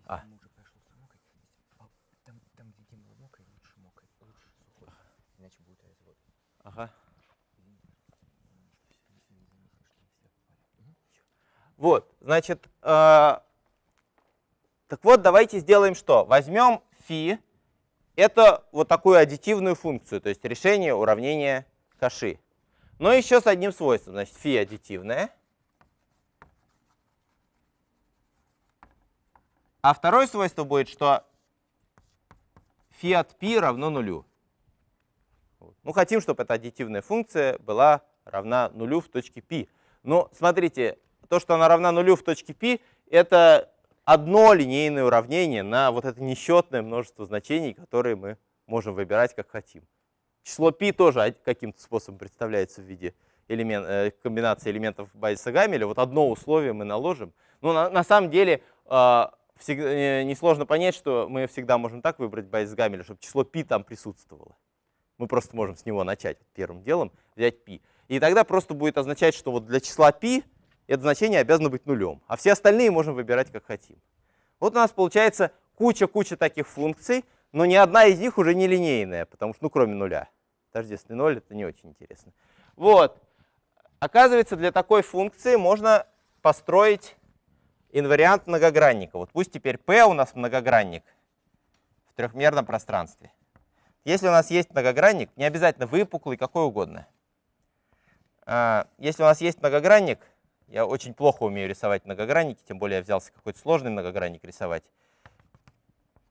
А. Ага. Вот, значит, э, так вот, давайте сделаем что? Возьмем фи, это вот такую аддитивную функцию, то есть решение уравнения Каши. Но еще с одним свойством, значит, фи аддитивная. А второе свойство будет, что фи от π равно нулю. Ну, хотим, чтобы эта аддитивная функция была равна нулю в точке π. Но смотрите, то, что она равна нулю в точке π, это одно линейное уравнение на вот это несчетное множество значений, которые мы можем выбирать как хотим. Число π тоже а, каким-то способом представляется в виде элемент, э, комбинации элементов базиса Гамеля. Вот одно условие мы наложим. Но на, на самом деле а, э, несложно понять, что мы всегда можем так выбрать базис Гамеля, чтобы число π там присутствовало. Мы просто можем с него начать первым делом, взять π. И тогда просто будет означать, что вот для числа π это значение обязано быть нулем, а все остальные можем выбирать как хотим. Вот у нас получается куча-куча таких функций, но ни одна из них уже не линейная, потому что, ну, кроме нуля. Тождественный ноль — это не очень интересно. Вот. Оказывается, для такой функции можно построить инвариант многогранника. Вот пусть теперь P у нас многогранник в трехмерном пространстве. Если у нас есть многогранник, не обязательно выпуклый, какой угодно. А, если у нас есть многогранник — я очень плохо умею рисовать многогранники, тем более я взялся какой-то сложный многогранник рисовать.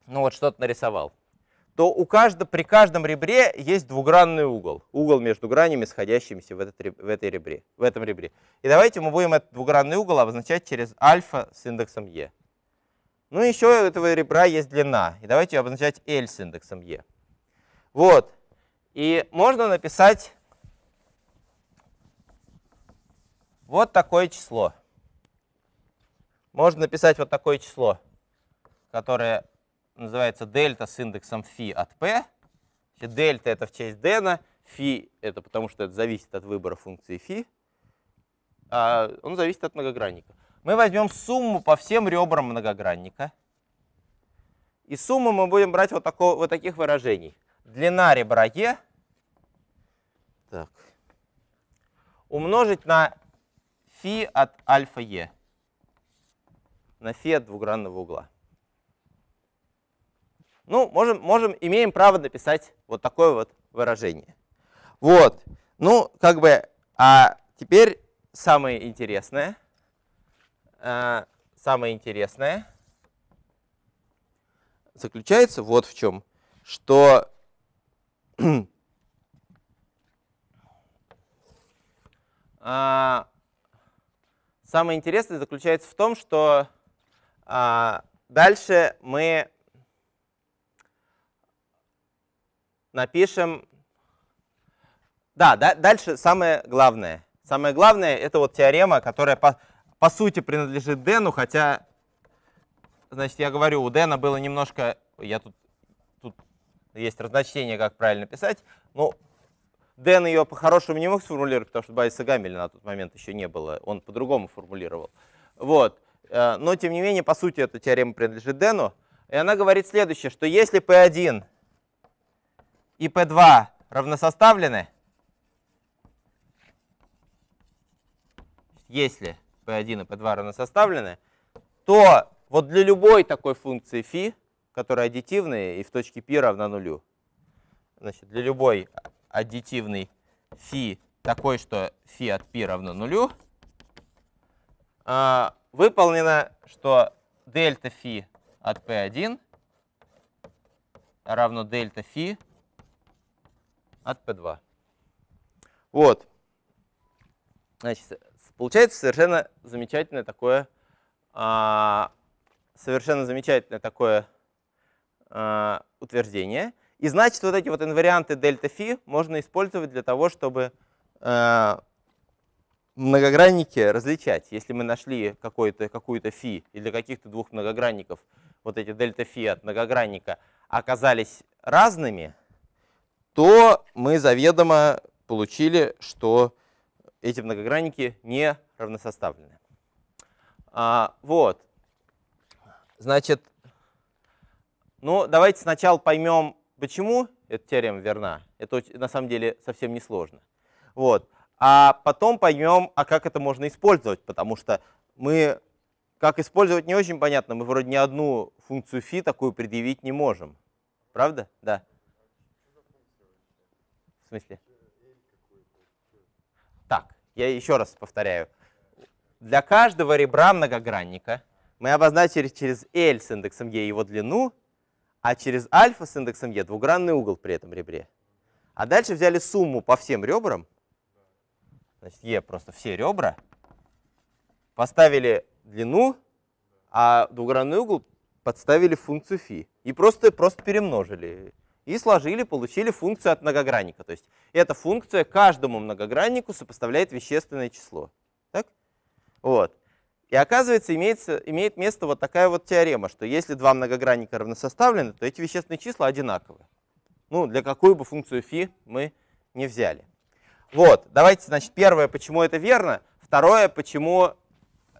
Ну вот что-то нарисовал. То у каждого, при каждом ребре есть двугранный угол. Угол между гранями, сходящимися в, этот, в, этой ребре, в этом ребре. И давайте мы будем этот двугранный угол обозначать через альфа с индексом е. Ну и еще у этого ребра есть длина. И давайте ее обозначать L с индексом е. Вот. И можно написать Вот такое число. Можно написать вот такое число, которое называется дельта с индексом φ от p. Дельта это в честь Дена, φ это потому что это зависит от выбора функции φ. А он зависит от многогранника. Мы возьмем сумму по всем ребрам многогранника. И сумму мы будем брать вот, такого, вот таких выражений. Длина ребра е. так, умножить на фи от альфа Е на фи от двугранного угла. Ну, можем, можем, имеем право написать вот такое вот выражение. Вот, ну, как бы, а теперь самое интересное. А, самое интересное заключается вот в чем, что а, Самое интересное заключается в том, что а, дальше мы напишем... Да, да, дальше самое главное. Самое главное — это вот теорема, которая по, по сути принадлежит Дэну, хотя, значит, я говорю, у Дэна было немножко... Я тут, тут есть разночтение, как правильно писать. Ну, Дэн ее по-хорошему не мог сформулировать, потому что Бориса Гамеля на тот момент еще не было. Он по-другому формулировал. Вот. Э, но, тем не менее, по сути, эта теорема принадлежит Дэну. И она говорит следующее, что если P1 и P2 равносоставлены, если P1 и P2 равносоставлены, то вот для любой такой функции φ, которая аддитивная и в точке π равна нулю, значит, для любой аддитивный фи такой, что фи от π равно нулю, а, выполнено, что дельта фи от p1 равно дельта фи от p2. Вот. Значит, получается совершенно замечательное такое, а, совершенно замечательное такое а, утверждение – и значит, вот эти вот инварианты дельта фи можно использовать для того, чтобы э, многогранники различать. Если мы нашли какую-то какую фи или каких-то двух многогранников, вот эти дельта фи от многогранника оказались разными, то мы заведомо получили, что эти многогранники не равносоставлены. А, вот. Значит, ну, давайте сначала поймем, Почему эта теорема верна? Это на самом деле совсем не сложно. Вот. А потом поймем, а как это можно использовать, потому что мы, как использовать не очень понятно, мы вроде ни одну функцию фи такую предъявить не можем. Правда? Да. В смысле? Так, я еще раз повторяю. Для каждого ребра многогранника мы обозначили через L с индексом E его длину, а через альфа с индексом Е двугранный угол при этом ребре. А дальше взяли сумму по всем ребрам, значит, Е просто все ребра, поставили длину, а двугранный угол подставили функцию φ. И просто, просто перемножили. И сложили, получили функцию от многогранника. То есть эта функция каждому многограннику сопоставляет вещественное число. Так? Вот. И оказывается, имеется, имеет место вот такая вот теорема, что если два многогранника равносоставлены, то эти вещественные числа одинаковы. Ну, для какую бы функцию φ мы не взяли. Вот, давайте, значит, первое, почему это верно, второе, почему, э,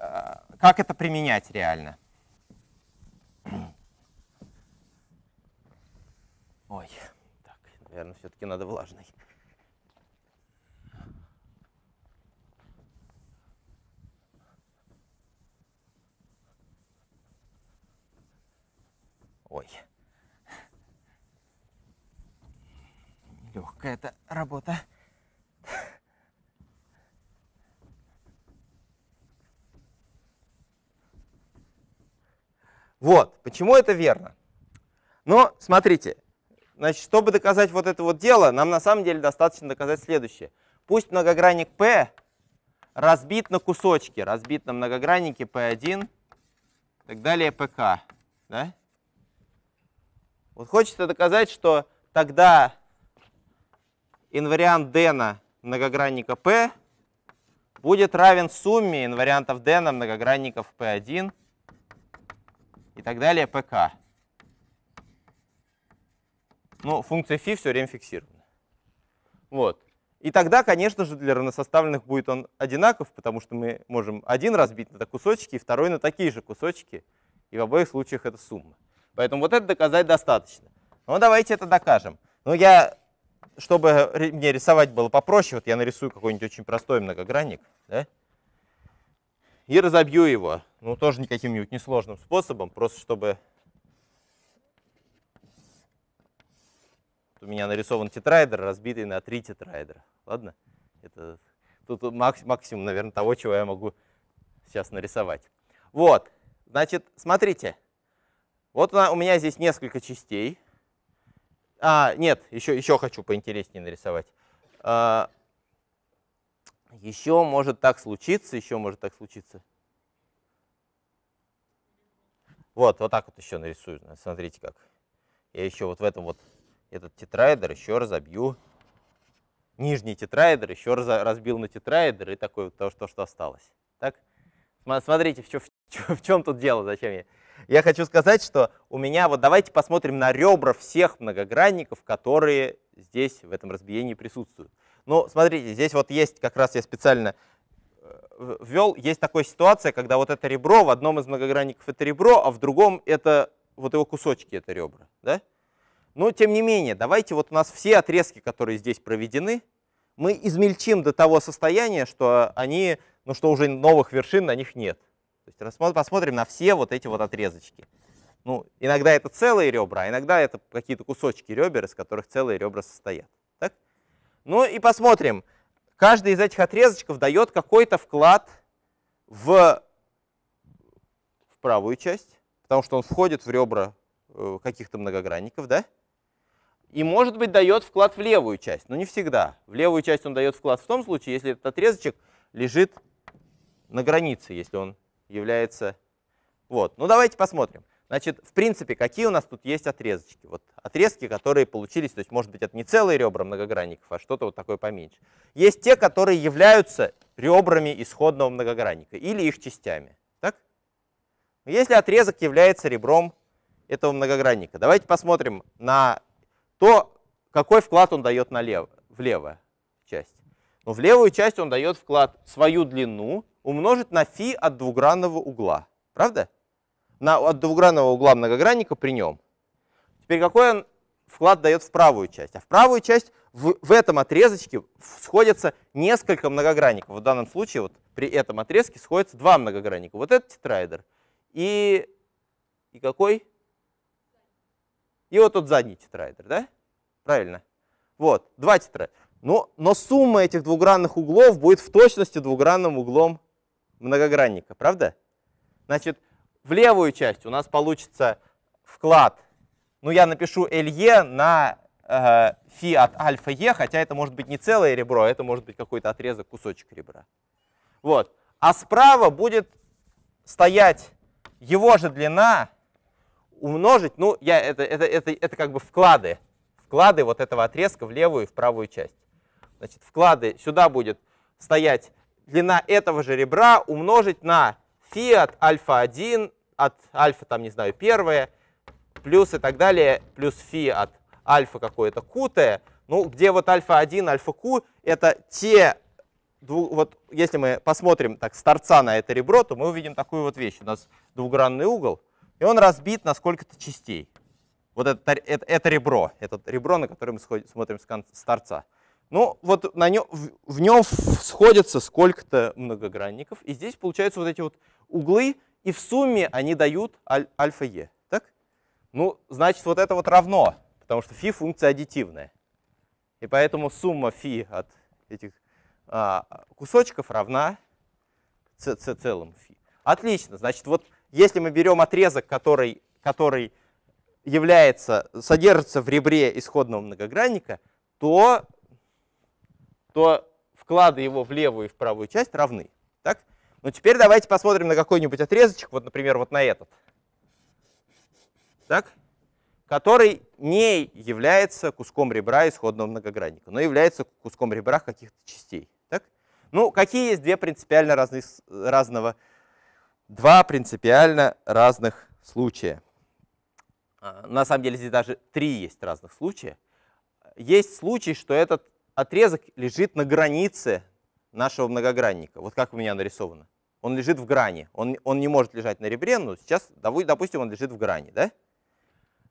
э, как это применять реально. Ой, так, наверное, все-таки надо влажный. Ой. Легкая эта работа. Вот, почему это верно? Но ну, смотрите, значит, чтобы доказать вот это вот дело, нам на самом деле достаточно доказать следующее. Пусть многогранник P разбит на кусочки, разбит на многогранники P1, так далее, PK. Да? Вот хочется доказать, что тогда инвариант Дена многогранника P будет равен сумме инвариантов Дена многогранников P1 и так далее Pk. Ну, функция φ все время фиксирована. Вот. И тогда, конечно же, для равносоставленных будет он одинаков, потому что мы можем один разбить на кусочки и второй на такие же кусочки, и в обоих случаях это сумма. Поэтому вот это доказать достаточно. Ну, давайте это докажем. Ну, я, чтобы мне рисовать было попроще, вот я нарисую какой-нибудь очень простой многогранник, да? и разобью его. Ну, тоже не каким-нибудь несложным способом, просто чтобы... у меня нарисован тетрайдер, разбитый на три тетрайдера. Ладно? Это тут максимум, наверное, того, чего я могу сейчас нарисовать. Вот, значит, смотрите. Вот она, у меня здесь несколько частей. А, нет, еще, еще хочу поинтереснее нарисовать. А, еще может так случиться, еще может так случиться. Вот, вот так вот еще нарисую. Смотрите как. Я еще вот в этом вот этот тетраэдр еще разобью. Нижний тетраэдр еще раз разбил на тетраэдр и такое вот то, что, что осталось. Так? Смотрите, в чем, в чем тут дело, зачем я. Я хочу сказать, что у меня, вот давайте посмотрим на ребра всех многогранников, которые здесь в этом разбиении присутствуют. Ну, смотрите, здесь вот есть, как раз я специально э, ввел, есть такая ситуация, когда вот это ребро, в одном из многогранников это ребро, а в другом это вот его кусочки, это ребра. Да? Но тем не менее, давайте вот у нас все отрезки, которые здесь проведены, мы измельчим до того состояния, что они, ну что уже новых вершин на них нет. То есть рассмотрим, посмотрим на все вот эти вот отрезочки. Ну, иногда это целые ребра, а иногда это какие-то кусочки ребер, из которых целые ребра состоят. Так? Ну и посмотрим. Каждый из этих отрезочков дает какой-то вклад в, в правую часть, потому что он входит в ребра э, каких-то многогранников, да? И, может быть, дает вклад в левую часть, но не всегда. В левую часть он дает вклад в том случае, если этот отрезочек лежит на границе, если он является... Вот, ну давайте посмотрим. Значит, в принципе, какие у нас тут есть отрезочки? Вот отрезки, которые получились, то есть, может быть, это не целые ребра многогранников, а что-то вот такое поменьше. Есть те, которые являются ребрами исходного многогранника или их частями. Так? Если отрезок является ребром этого многогранника, давайте посмотрим на то, какой вклад он дает налево, влево часть. Ну, в левую часть он дает вклад свою длину умножить на фи от двугранного угла. Правда? На, от двугранного угла многогранника при нем. Теперь какой он вклад дает в правую часть? А в правую часть в, в этом отрезочке сходятся несколько многогранников. В данном случае вот при этом отрезке сходятся два многогранника. Вот этот тетраэдр и, и какой? И вот тот задний тетраэдр, да? Правильно. Вот, два тетраэдра. Но, но сумма этих двугранных углов будет в точности двугранным углом многогранника, правда? Значит, в левую часть у нас получится вклад. Ну, я напишу LE на э, фи от альфа Е, хотя это может быть не целое ребро, а это может быть какой-то отрезок, кусочек ребра. Вот. А справа будет стоять его же длина умножить, ну, я, это, это, это, это как бы вклады, вклады вот этого отрезка в левую и в правую часть. Значит, вклады сюда будет стоять длина этого же ребра умножить на фи от альфа-1, от альфа, там, не знаю, первое, плюс и так далее, плюс фи от альфа какое-то кутое, ну, где вот альфа-1, альфа-q — это те вот если мы посмотрим так с торца на это ребро, то мы увидим такую вот вещь. У нас двугранный угол, и он разбит на сколько-то частей. Вот это, это, это ребро, это ребро, на которое мы сходим, смотрим с, конца с торца. Ну, вот на нем, в, в нем сходятся сколько-то многогранников, и здесь получаются вот эти вот углы, и в сумме они дают аль, альфа-е, так? Ну, значит, вот это вот равно, потому что фи функция аддитивная. И поэтому сумма фи от этих а, кусочков равна c, c целому фи. Отлично, значит, вот если мы берем отрезок, который, который является, содержится в ребре исходного многогранника, то то вклады его в левую и в правую часть равны. Так? Но ну, теперь давайте посмотрим на какой-нибудь отрезочек, вот, например, вот на этот, так? который не является куском ребра исходного многогранника, но является куском ребра каких-то частей. Так? Ну, какие есть две принципиально разных, разного, два принципиально разных случая? А, на самом деле здесь даже три есть разных случая. Есть случай, что этот отрезок лежит на границе нашего многогранника, вот как у меня нарисовано. Он лежит в грани, он, он не может лежать на ребре, но сейчас, допустим, он лежит в грани, да?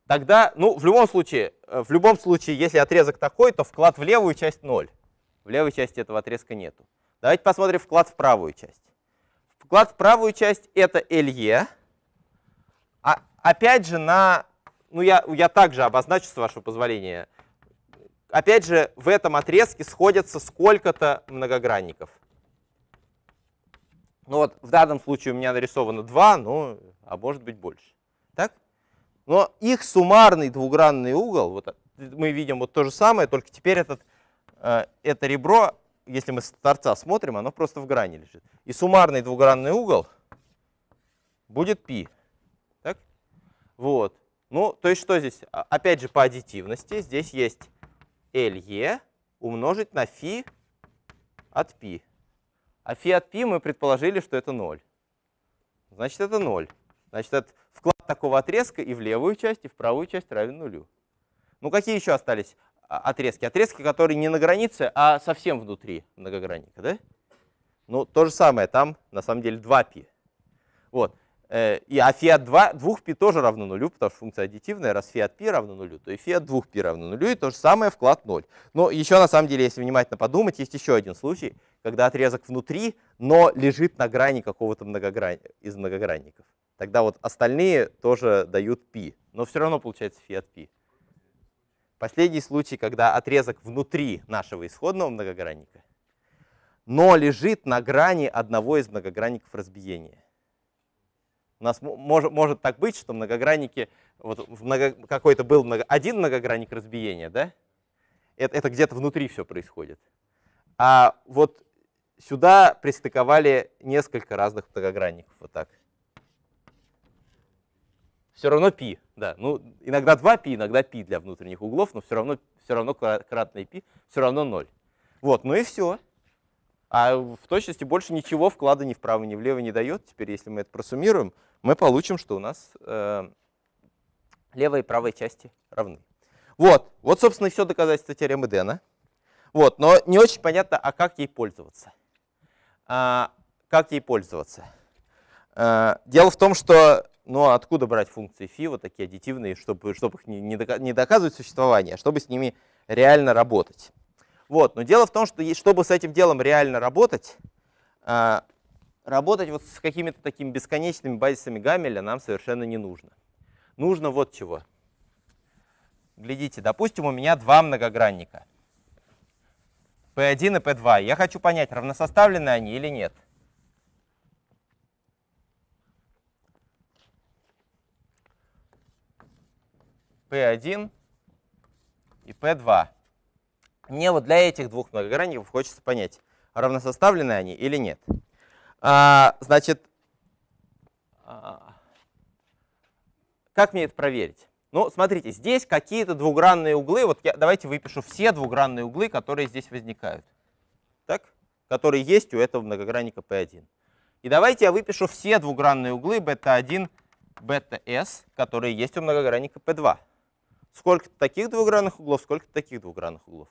Тогда, ну, в любом случае, э, в любом случае, если отрезок такой, то вклад в левую часть 0. В левой части этого отрезка нету. Давайте посмотрим вклад в правую часть. Вклад в правую часть это LE. А, опять же, на, ну, я, я также обозначу, с вашего позволения, опять же, в этом отрезке сходятся сколько-то многогранников. Ну вот в данном случае у меня нарисовано 2, ну, а может быть больше. Так? Но их суммарный двугранный угол, вот мы видим вот то же самое, только теперь этот, э, это ребро, если мы с торца смотрим, оно просто в грани лежит. И суммарный двугранный угол будет π. Так? Вот. Ну, то есть что здесь? А, опять же, по аддитивности здесь есть LE умножить на фи от π. А φ от π мы предположили, что это 0. Значит, это 0. Значит, этот вклад такого отрезка и в левую часть, и в правую часть равен нулю. Ну, какие еще остались а, отрезки? Отрезки, которые не на границе, а совсем внутри многогранника, да? Ну, то же самое, там на самом деле 2π. Вот. Э, и, а фиат 2, 2π тоже равно нулю, потому что функция аддитивная, раз фиат пи равно нулю, то и фиат 2π равно нулю, и то же самое вклад 0. Но еще, на самом деле, если внимательно подумать, есть еще один случай, когда отрезок внутри, но лежит на грани какого-то многограни... из многогранников. Тогда вот остальные тоже дают пи, но все равно получается фиат пи. Последний случай, когда отрезок внутри нашего исходного многогранника, но лежит на грани одного из многогранников разбиения. У нас мож, может так быть, что многогранники, вот много, какой-то был много, один многогранник разбиения, да? Это, это где-то внутри все происходит. А вот сюда пристыковали несколько разных многогранников, вот так. Все равно π, да. Ну, иногда 2π, иногда π для внутренних углов, но все равно, все равно кратное π, все равно 0. Вот, ну и все. А в точности больше ничего вклада ни вправо, ни влево не дает. Теперь, если мы это просуммируем, мы получим, что у нас э, левая и правая части равны. Вот, вот, собственно, и все доказательство теоремы Дэна. Вот, но не очень понятно, а как ей пользоваться. А, как ей пользоваться? А, дело в том, что, ну, откуда брать функции фи, вот такие аддитивные, чтобы, чтобы их не, не доказывать существование, а чтобы с ними реально работать. Вот, но дело в том, что чтобы с этим делом реально работать, а, работать вот с какими-то такими бесконечными базисами Гамеля нам совершенно не нужно. Нужно вот чего. Глядите, допустим, у меня два многогранника. P1 и P2. Я хочу понять, равносоставлены они или нет. P1 и P2. Мне вот для этих двух многогранников хочется понять, равносоставлены они или нет. А, значит, а, как мне это проверить? Ну, смотрите, здесь какие-то двугранные углы. Вот я, давайте выпишу все двугранные углы, которые здесь возникают. Так? Которые есть у этого многогранника P1. И давайте я выпишу все двугранные углы бета-1, бета-s, которые есть у многогранника P2. Сколько таких двугранных углов, сколько таких двугранных углов.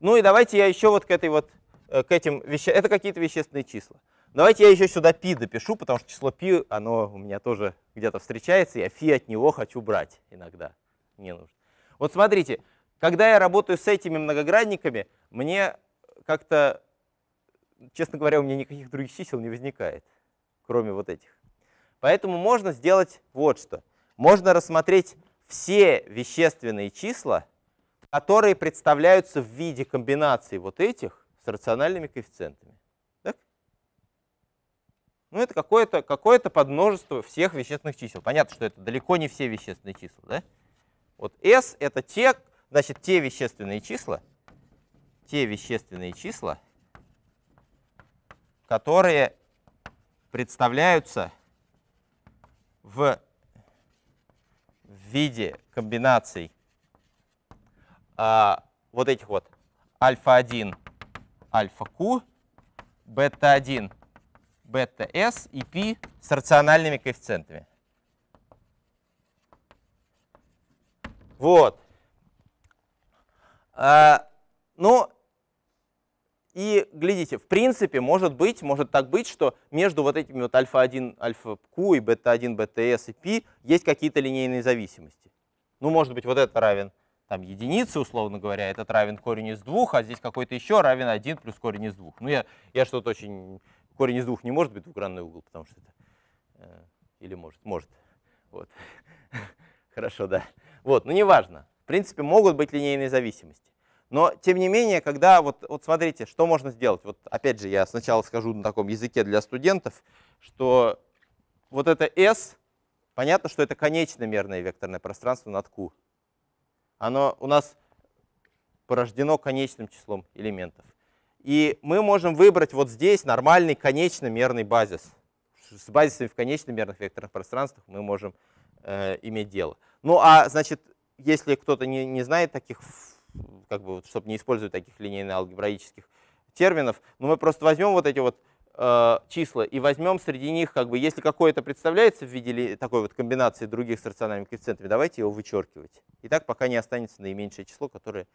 Ну и давайте я еще вот к этой вот, э, к этим вещам, это какие-то вещественные числа. Давайте я еще сюда π допишу, потому что число π, оно у меня тоже где-то встречается, я φ от него хочу брать иногда. Не нужно. Вот смотрите, когда я работаю с этими многогранниками, мне как-то, честно говоря, у меня никаких других чисел не возникает, кроме вот этих. Поэтому можно сделать вот что. Можно рассмотреть все вещественные числа, которые представляются в виде комбинации вот этих с рациональными коэффициентами. Ну, это какое-то какое подмножество всех вещественных чисел. Понятно, что это далеко не все вещественные числа. Да? Вот S — это те, значит, те вещественные числа, те вещественные числа, которые представляются в виде комбинаций а, вот этих вот альфа-1, альфа-Q, бета-1, бета S и π с рациональными коэффициентами. Вот. А, ну, и глядите, в принципе, может быть, может так быть, что между вот этими вот альфа-1, альфа-Q и бета-1, бета-S и π есть какие-то линейные зависимости. Ну, может быть, вот это равен там единице условно говоря, этот равен корень из двух, а здесь какой-то еще равен 1 плюс корень из двух. Ну, я, я что-то очень корень из двух не может быть двукранный угол, потому что это... Э, или может? Может. Вот. Хорошо, да. Вот, ну неважно. В принципе, могут быть линейные зависимости. Но, тем не менее, когда, вот, вот смотрите, что можно сделать. Вот, опять же, я сначала скажу на таком языке для студентов, что вот это S, понятно, что это конечномерное векторное пространство над Q. Оно у нас порождено конечным числом элементов. И мы можем выбрать вот здесь нормальный конечномерный базис. С базисами в конечномерных векторных пространствах мы можем э, иметь дело. Ну а, значит, если кто-то не, не знает таких, как бы, чтобы не использовать таких линейно-алгебраических терминов, ну, мы просто возьмем вот эти вот э, числа и возьмем среди них, как бы, если какое-то представляется в виде такой вот комбинации других с рациональными коэффициентами, давайте его вычеркивать. И так пока не останется наименьшее число, которое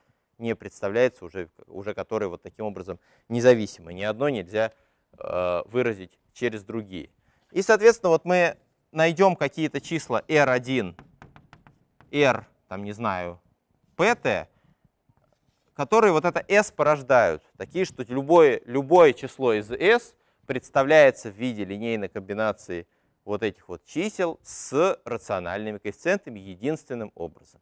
не представляется, уже, уже которые вот таким образом независимы. Ни одно нельзя э, выразить через другие. И, соответственно, вот мы найдем какие-то числа R1, R, там, не знаю, PT, которые вот это S порождают, такие, что любое, любое число из S представляется в виде линейной комбинации вот этих вот чисел с рациональными коэффициентами единственным образом.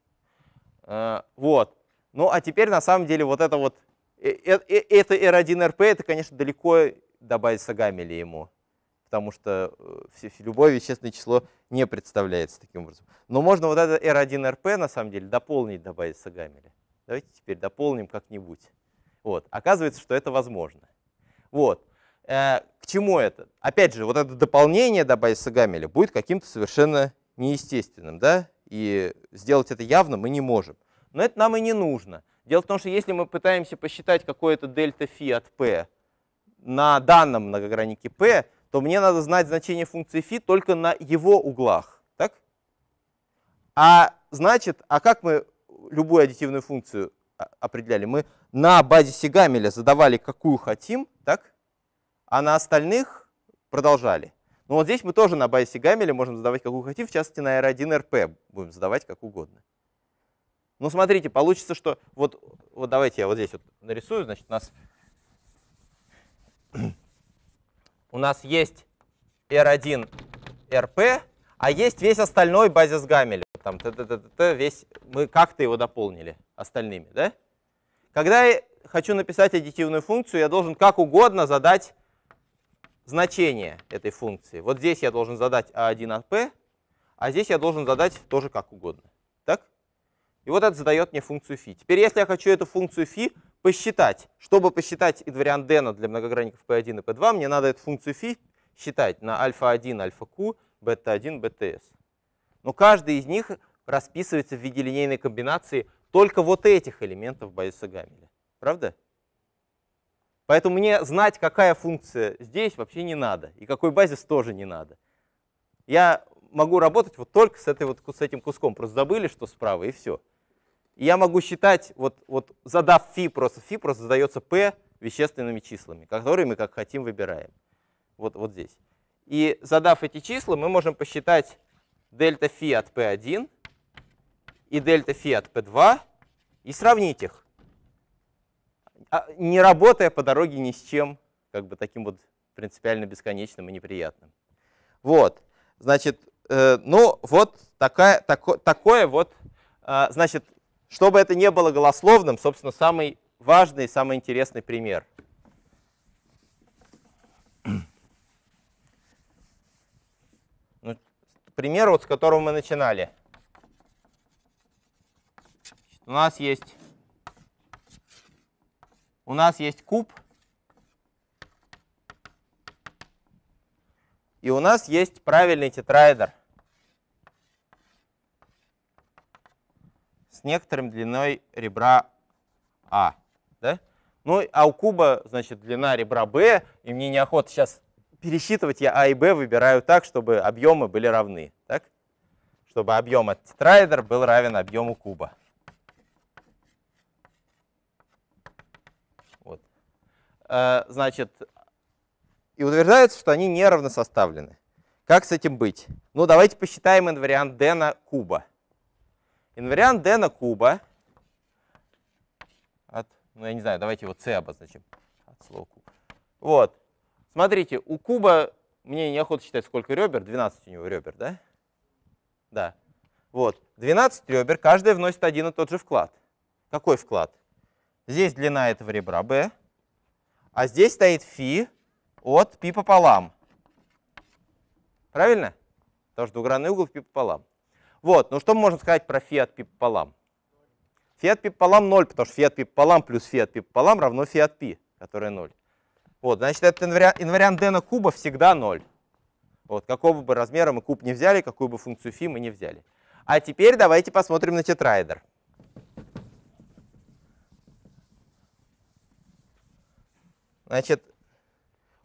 Э, вот. Ну а теперь на самом деле вот это вот, э, э, э, это R1RP, это, конечно, далеко добавится Гамеле ему, потому что любое вещественное число не представляется таким образом. Но можно вот это R1RP на самом деле дополнить, добавить Сагамеля. Давайте теперь дополним как-нибудь. Вот. Оказывается, что это возможно. Вот. к чему это? Опять же, вот это дополнение добавить Сагамеля будет каким-то совершенно неестественным. Да? И сделать это явно мы не можем. Но это нам и не нужно. Дело в том, что если мы пытаемся посчитать какое-то дельта фи от p на данном многограннике p, то мне надо знать значение функции φ только на его углах. Так? А значит, а как мы любую аддитивную функцию определяли? Мы на базисе Гамеля задавали, какую хотим, так? а на остальных продолжали. Но вот здесь мы тоже на базисе Гамеля можем задавать, какую хотим, в частности, на R1, RP будем задавать как угодно. Ну, смотрите, получится, что вот, вот давайте я вот здесь вот нарисую, значит, у нас, у нас есть R1 RP, а есть весь остальной базис Гамеля. Там т -т -т -т, весь, мы как-то его дополнили остальными, да? Когда я хочу написать аддитивную функцию, я должен как угодно задать значение этой функции. Вот здесь я должен задать A1 а от P, а здесь я должен задать тоже как угодно. И вот это задает мне функцию φ. Теперь, если я хочу эту функцию φ посчитать, чтобы посчитать и вариант Дэна для многогранников p1 и p2, мне надо эту функцию φ считать на альфа-1, альфа-q, бета-1, бета Но каждый из них расписывается в виде линейной комбинации только вот этих элементов Боиса Гамеля. Правда? Поэтому мне знать, какая функция здесь, вообще не надо. И какой базис тоже не надо. Я могу работать вот только с, этой вот, с этим куском. Просто забыли, что справа, и все. И я могу считать, вот, вот задав фи просто, фи просто задается p вещественными числами, которые мы как хотим выбираем. Вот, вот здесь. И задав эти числа, мы можем посчитать дельта фи от p1 и дельта фи от p2 и сравнить их, а, не работая по дороге ни с чем, как бы таким вот принципиально бесконечным и неприятным. Вот, значит, Э, ну, вот такая, тако, такое вот, э, значит, чтобы это не было голословным, собственно, самый важный, самый интересный пример. Ну, пример, вот, с которого мы начинали. У нас есть, у нас есть куб, и у нас есть правильный тетраэдр. с некоторым длиной ребра А. Да? Ну, а у куба, значит, длина ребра b, и мне неохота сейчас пересчитывать, я а и b выбираю так, чтобы объемы были равны, так? Чтобы объем от тетраэдра был равен объему куба. Вот. Э, значит, и утверждается, что они неравно составлены. Как с этим быть? Ну, давайте посчитаем инвариант d на куба. Инвариант d на куба от, ну я не знаю, давайте его c обозначим от слова куб. Вот. Смотрите, у куба, мне неохота считать, сколько ребер, 12 у него ребер, да? Да. Вот, 12 ребер, каждая вносит один и тот же вклад. Какой вклад? Здесь длина этого ребра b, а здесь стоит φ от π пополам. Правильно? Потому что двугранный угол в π пополам. Вот, ну что мы можем сказать про фиат пи пополам? Фиат пи пополам 0, потому что фиат пи пополам плюс фиат пи пополам равно фиат пи, которое 0. Вот, значит, этот инвариант, инвариант Дэна куба всегда 0. Вот, какого бы размера мы куб не взяли, какую бы функцию фи мы не взяли. А теперь давайте посмотрим на тетрайдер. Значит,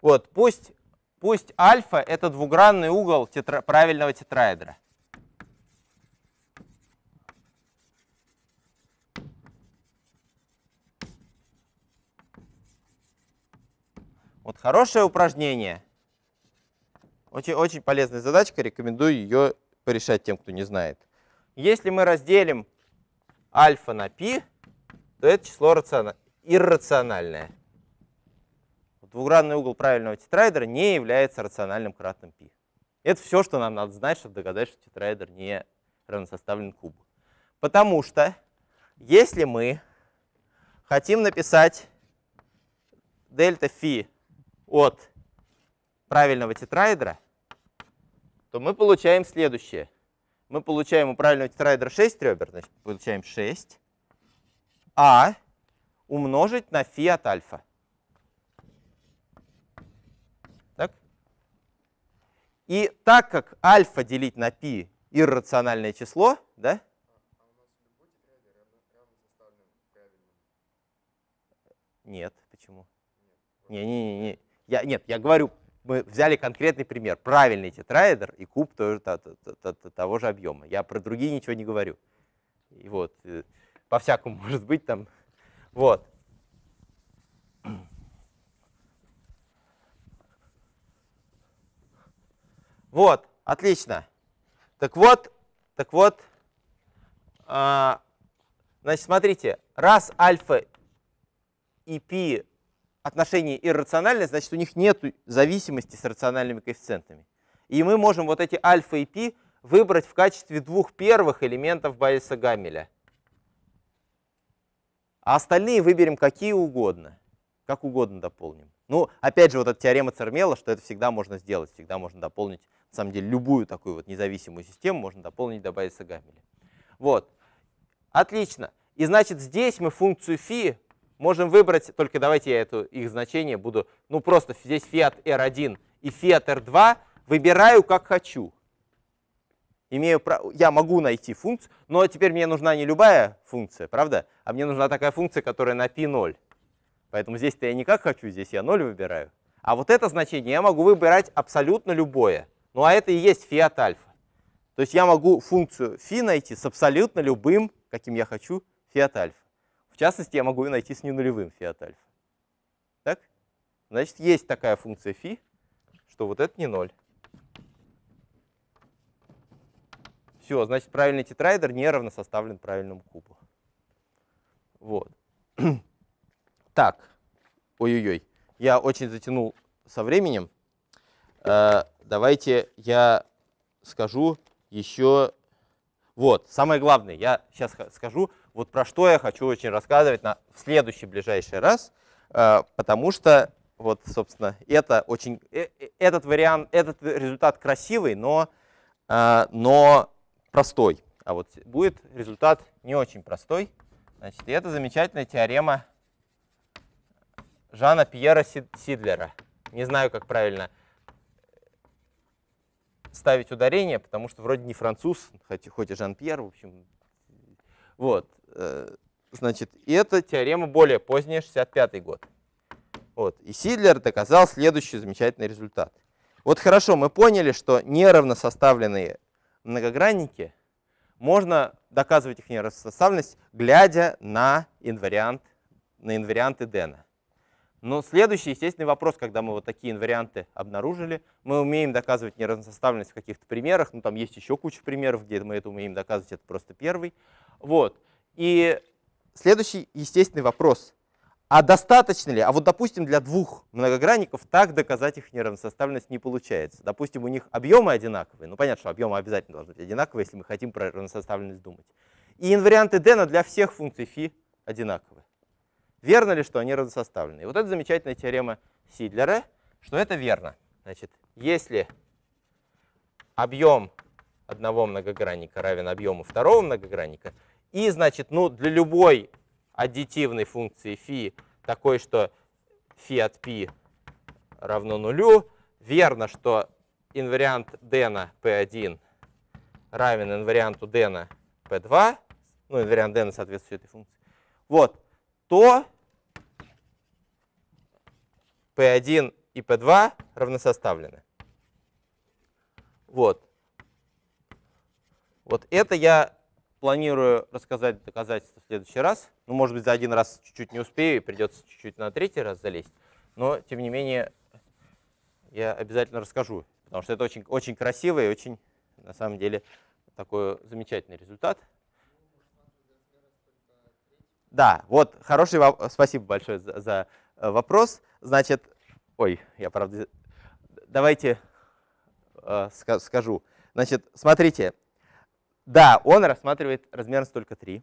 вот, пусть, пусть альфа — это двугранный угол тетра, правильного тетраэдра. Вот хорошее упражнение. Очень, очень полезная задачка, рекомендую ее порешать тем, кто не знает. Если мы разделим альфа на π, то это число иррациональное. Двугранный угол правильного тетраэдра не является рациональным кратным π. Это все, что нам надо знать, чтобы догадать, что тетраэдр не равносоставлен кубу. Потому что если мы хотим написать дельта φ от правильного тетраэдра, то мы получаем следующее. Мы получаем у правильного тетраэдра 6 ребер, значит, получаем 6, а умножить на фи от альфа. Так? И так как альфа делить на пи иррациональное число, да? Нет, почему? Не, Не-не-не, я, нет, я говорю, мы взяли конкретный пример. Правильный тетраэдр и куб то, то, то, то, того же объема. Я про другие ничего не говорю. И вот, э, по-всякому может быть там. Вот. Вот, отлично. Так вот, так вот, а, значит, смотрите, раз альфа и пи отношение иррациональное, значит у них нет зависимости с рациональными коэффициентами. И мы можем вот эти альфа и пи выбрать в качестве двух первых элементов Байеса Гамеля. А остальные выберем какие угодно, как угодно дополним. Ну, опять же, вот эта теорема Цермела, что это всегда можно сделать, всегда можно дополнить, на самом деле, любую такую вот независимую систему можно дополнить до Байеса Гамеля. Вот. Отлично. И значит, здесь мы функцию φ Можем выбрать, только давайте я эту, их значение буду, ну просто здесь Fiat R1 и Fiat R2 выбираю как хочу. Имею, я могу найти функцию, но теперь мне нужна не любая функция, правда? А мне нужна такая функция, которая на p0. Поэтому здесь-то я не как хочу, здесь я 0 выбираю. А вот это значение я могу выбирать абсолютно любое. Ну а это и есть Fiat альфа. То есть я могу функцию φ найти с абсолютно любым, каким я хочу, Fiat альфа. В частности, я могу ее найти с ненулевым φ от альфа. Так? Значит, есть такая функция фи, что вот это не ноль. Все, значит, правильный тетрайдер неравно составлен правильному кубу. Вот. Так. Ой-ой-ой. Я очень затянул со временем. Э, давайте я скажу еще... Вот, самое главное, я сейчас скажу, вот про что я хочу очень рассказывать на, в следующий ближайший раз, э, потому что вот, собственно, это очень, э, э, этот вариант, этот результат красивый, но, но простой. А вот будет результат не очень простой. Значит, это замечательная теорема Жана Пьера Сидлера. Не знаю, как правильно ставить ударение, потому что вроде не француз, хоть, хоть и Жан-Пьер, в общем. Вот. Э, значит, и эта теорема более поздняя, 65 год. Вот. И Сидлер доказал следующий замечательный результат. Вот хорошо, мы поняли, что неравно составленные многогранники, можно доказывать их неравносоставленность, глядя на, инвариант, на инварианты Дэна. Но следующий естественный вопрос, когда мы вот такие инварианты обнаружили, мы умеем доказывать неравносоставленность в каких-то примерах, ну там есть еще куча примеров, где мы это умеем доказывать, это просто первый. Вот. И следующий естественный вопрос. А достаточно ли? А вот, допустим, для двух многогранников так доказать их неравносоставленность не получается. Допустим, у них объемы одинаковые. Ну, понятно, что объемы обязательно должны быть одинаковые, если мы хотим про равносоставленность думать. И инварианты Дэна для всех функций φ одинаковы. Верно ли, что они равносоставлены? вот это замечательная теорема Сидлера, что это верно. Значит, если объем одного многогранника равен объему второго многогранника, и, значит, ну, для любой аддитивной функции φ такой, что φ от π равно нулю, верно, что инвариант Дэна P1 равен инварианту Дэна P2, ну, инвариант Дэна соответствует этой функции, вот, то P1 и P2 равносоставлены. Вот. Вот это я планирую рассказать доказательства в следующий раз. Ну, может быть, за один раз чуть-чуть не успею, и придется чуть-чуть на третий раз залезть. Но, тем не менее, я обязательно расскажу, потому что это очень, очень красиво и очень, на самом деле, такой замечательный результат. Да, вот хороший вопрос. Спасибо большое за, за э, вопрос. Значит, ой, я правда... Давайте э, скажу. Значит, смотрите, да, он рассматривает размерность только 3.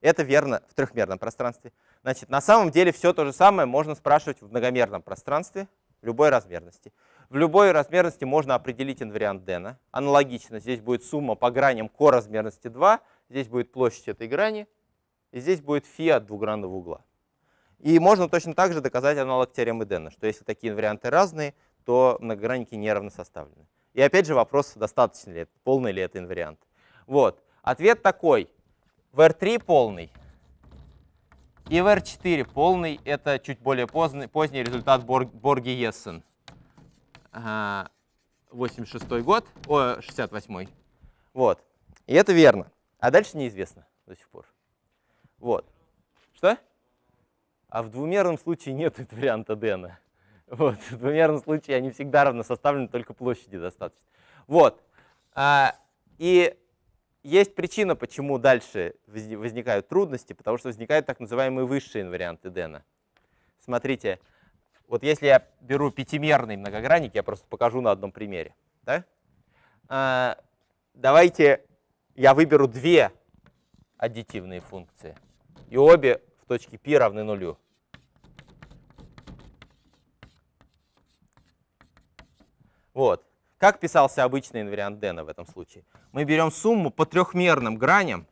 Это верно в трехмерном пространстве. Значит, на самом деле все то же самое можно спрашивать в многомерном пространстве любой размерности. В любой размерности можно определить инвариант Дэна. Аналогично, здесь будет сумма по граням ко размерности 2, здесь будет площадь этой грани, и здесь будет фи от двугранного угла. И можно точно так же доказать аналог теоремы Дэна, что если такие инварианты разные, то многогранники неравно составлены. И опять же вопрос, достаточно ли это, полный ли это инвариант. Вот. Ответ такой. В R3 полный и в R4 полный. Это чуть более поздний, поздний результат Бор, Борги Ессен. 86 год, о, 68 -й. Вот. И это верно. А дальше неизвестно до сих пор. Вот. Что? А в двумерном случае нет варианта Дэна. Вот. В двумерном случае они всегда равно составлены, только площади достаточно. Вот. А, и есть причина, почему дальше возникают трудности, потому что возникают так называемые высшие инварианты Дэна. Смотрите, вот если я беру пятимерный многогранник, я просто покажу на одном примере. Да? А, давайте я выберу две аддитивные функции, и обе в точке π равны нулю. Вот. Как писался обычный инвариант Дэна в этом случае? Мы берем сумму по трехмерным граням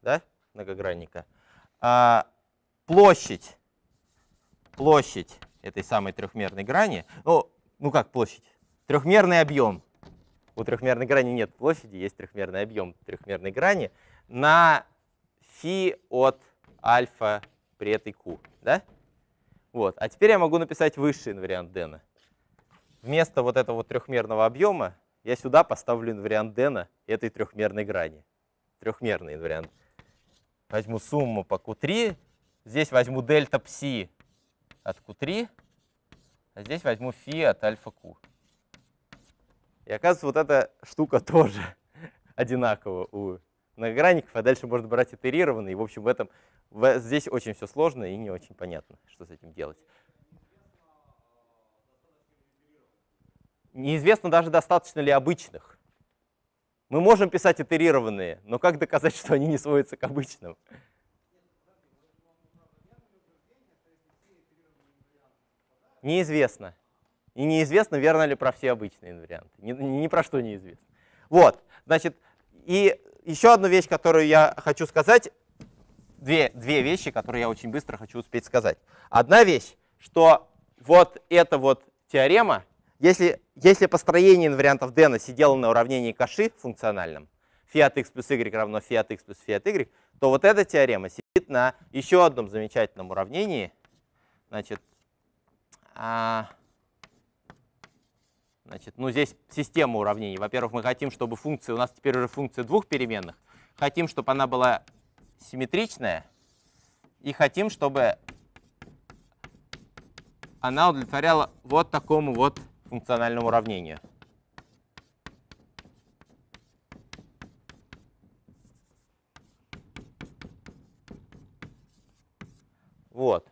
да, многогранника. А, площадь, площадь этой самой трехмерной грани, ну, ну как площадь? Трехмерный объем. У трехмерной грани нет площади, есть трехмерный объем трехмерной грани на фи от альфа при этой q. Да? Вот. А теперь я могу написать высший инвариант Дэна вместо вот этого вот трехмерного объема я сюда поставлю инвариант Дэна этой трехмерной грани. Трехмерный инвариант. Возьму сумму по Q3, здесь возьму дельта пси от Q3, а здесь возьму фи от альфа Q. И оказывается, вот эта штука тоже одинакова у многогранников, а дальше можно брать итерированные. И, в общем, в этом, в, здесь очень все сложно и не очень понятно, что с этим делать. неизвестно даже достаточно ли обычных. Мы можем писать итерированные, но как доказать, что они не сводятся к обычным? Неизвестно. И неизвестно, верно ли про все обычные инварианты. Ни, ни про что неизвестно. Вот, значит, и еще одну вещь, которую я хочу сказать, две, две вещи, которые я очень быстро хочу успеть сказать. Одна вещь, что вот эта вот теорема, если, если построение инвариантов Дэна сидело на уравнении Каши функциональном, фиат x плюс y равно фиат x плюс фиат y, то вот эта теорема сидит на еще одном замечательном уравнении. Значит, а, значит, ну здесь система уравнений. Во-первых, мы хотим, чтобы функция, у нас теперь уже функция двух переменных, хотим, чтобы она была симметричная, и хотим, чтобы она удовлетворяла вот такому вот функциональном уравнении. Вот.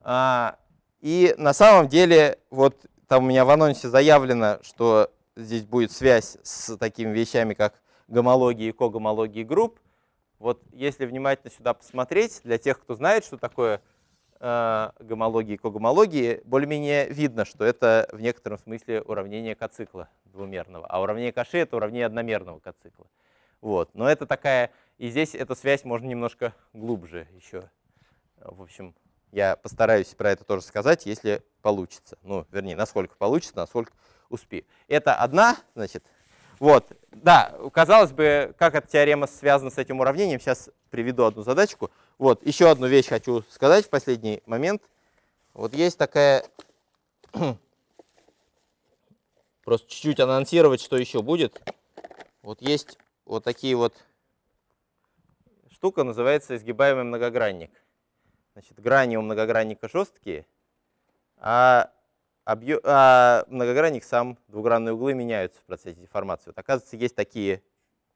А, и на самом деле, вот там у меня в анонсе заявлено, что здесь будет связь с такими вещами, как гомологии и когомологии групп. Вот если внимательно сюда посмотреть, для тех, кто знает, что такое Э, гомологии и когомологии, более-менее видно, что это в некотором смысле уравнение К-цикла двумерного, а уравнение Каши — это уравнение одномерного К-цикла. Вот. Но это такая... И здесь эта связь можно немножко глубже еще. В общем, я постараюсь про это тоже сказать, если получится. Ну, вернее, насколько получится, насколько успею. Это одна, значит, вот, да, казалось бы, как эта теорема связана с этим уравнением. Сейчас приведу одну задачку. Вот, еще одну вещь хочу сказать в последний момент. Вот есть такая... Просто чуть-чуть анонсировать, что еще будет. Вот есть вот такие вот штука, называется изгибаемый многогранник. Значит, грани у многогранника жесткие, а, объ... а многогранник сам, двугранные углы меняются в процессе деформации. Вот, оказывается, есть такие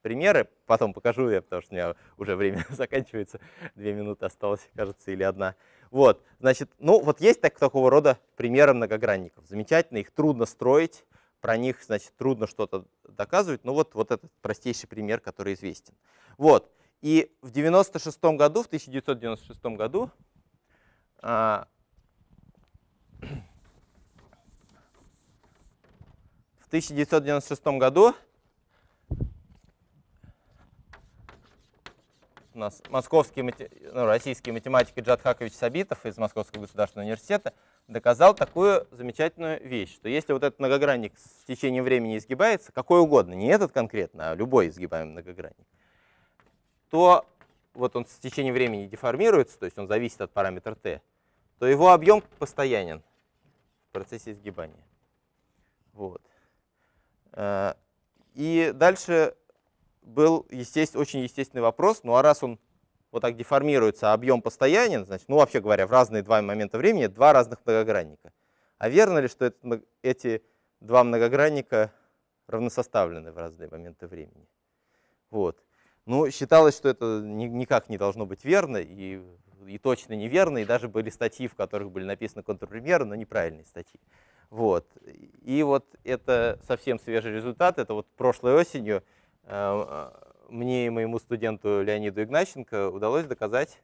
примеры. Потом покажу я, потому что у меня уже время заканчивается. Две минуты осталось, кажется, или одна. Вот, значит, ну вот есть так, такого рода примеры многогранников. Замечательно, их трудно строить, про них, значит, трудно что-то доказывать. Ну вот, вот этот простейший пример, который известен. Вот, и в 96 году, в 1996 году, а, в 1996 году у нас московский, ну, российский математик Джад Хакович Сабитов из Московского государственного университета доказал такую замечательную вещь, что если вот этот многогранник с течением времени изгибается, какой угодно, не этот конкретно, а любой изгибаемый многогранник, то вот он с течением времени деформируется, то есть он зависит от параметра t, то его объем постоянен в процессе изгибания. Вот. Э, и дальше был естественно, очень естественный вопрос, ну а раз он вот так деформируется, а объем постоянен, значит, ну вообще говоря, в разные два момента времени два разных многогранника. А верно ли, что это, эти два многогранника равносоставлены в разные моменты времени? Вот. Ну, считалось, что это ни, никак не должно быть верно, и, и точно неверно, и даже были статьи, в которых были написаны контрпримеры, но неправильные статьи. Вот. И вот это совсем свежий результат, это вот прошлой осенью, Эм, а, мне и моему студенту Леониду Игнащенко удалось доказать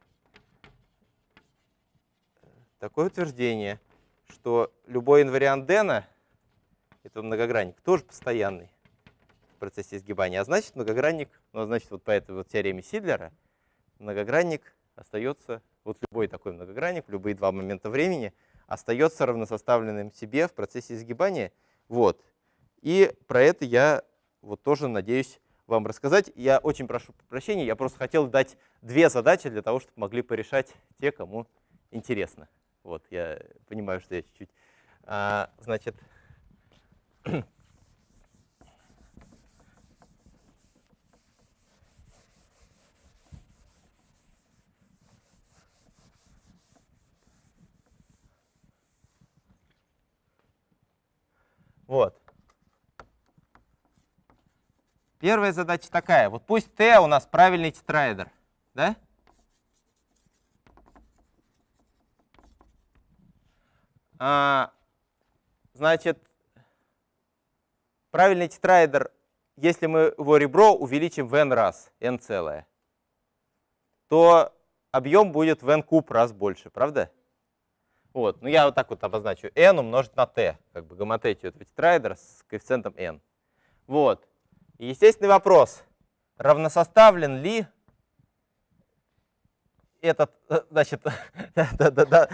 э, такое утверждение, что любой инвариант Дэна, этого многогранник, тоже постоянный в процессе изгибания. А значит, многогранник, ну, а значит, вот по этой вот теореме Сидлера, многогранник остается, вот любой такой многогранник, любые два момента времени, остается равносоставленным себе в процессе изгибания. Вот. И про это я вот тоже, надеюсь, вам рассказать. Я очень прошу прощения, я просто хотел дать две задачи для того, чтобы могли порешать те, кому интересно. Вот, я понимаю, что я чуть-чуть... А, значит, Вот. Первая задача такая. Вот пусть Т у нас правильный тетраэдр, да? А, значит, правильный тетраэдр, если мы его ребро увеличим в n раз, n целое, то объем будет в n куб раз больше, правда? Вот, ну я вот так вот обозначу. n умножить на t, как бы гомотетию этого тетраэдра с коэффициентом n. Вот естественный вопрос, равносоставлен ли этот, э, значит,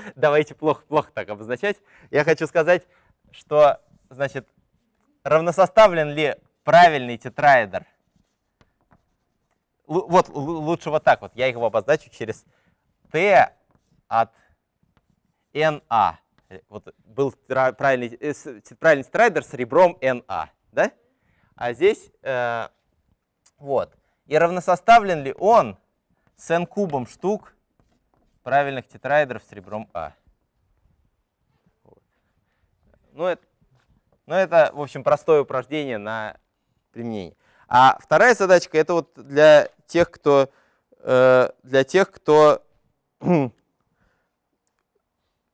давайте плохо, плохо так обозначать. Я хочу сказать, что, значит, равносоставлен ли правильный тетраэдр? вот, лучше вот так вот. Я его обозначу через P от NA. А. Вот был правильный, э, правильный тетраэдр с ребром NA, а, да? а здесь э, вот. И равносоставлен ли он с n кубом штук правильных тетраэдров с ребром А? Ну, это, ну, это, в общем, простое упражнение на применение. А вторая задачка это вот для тех, кто э, для тех, кто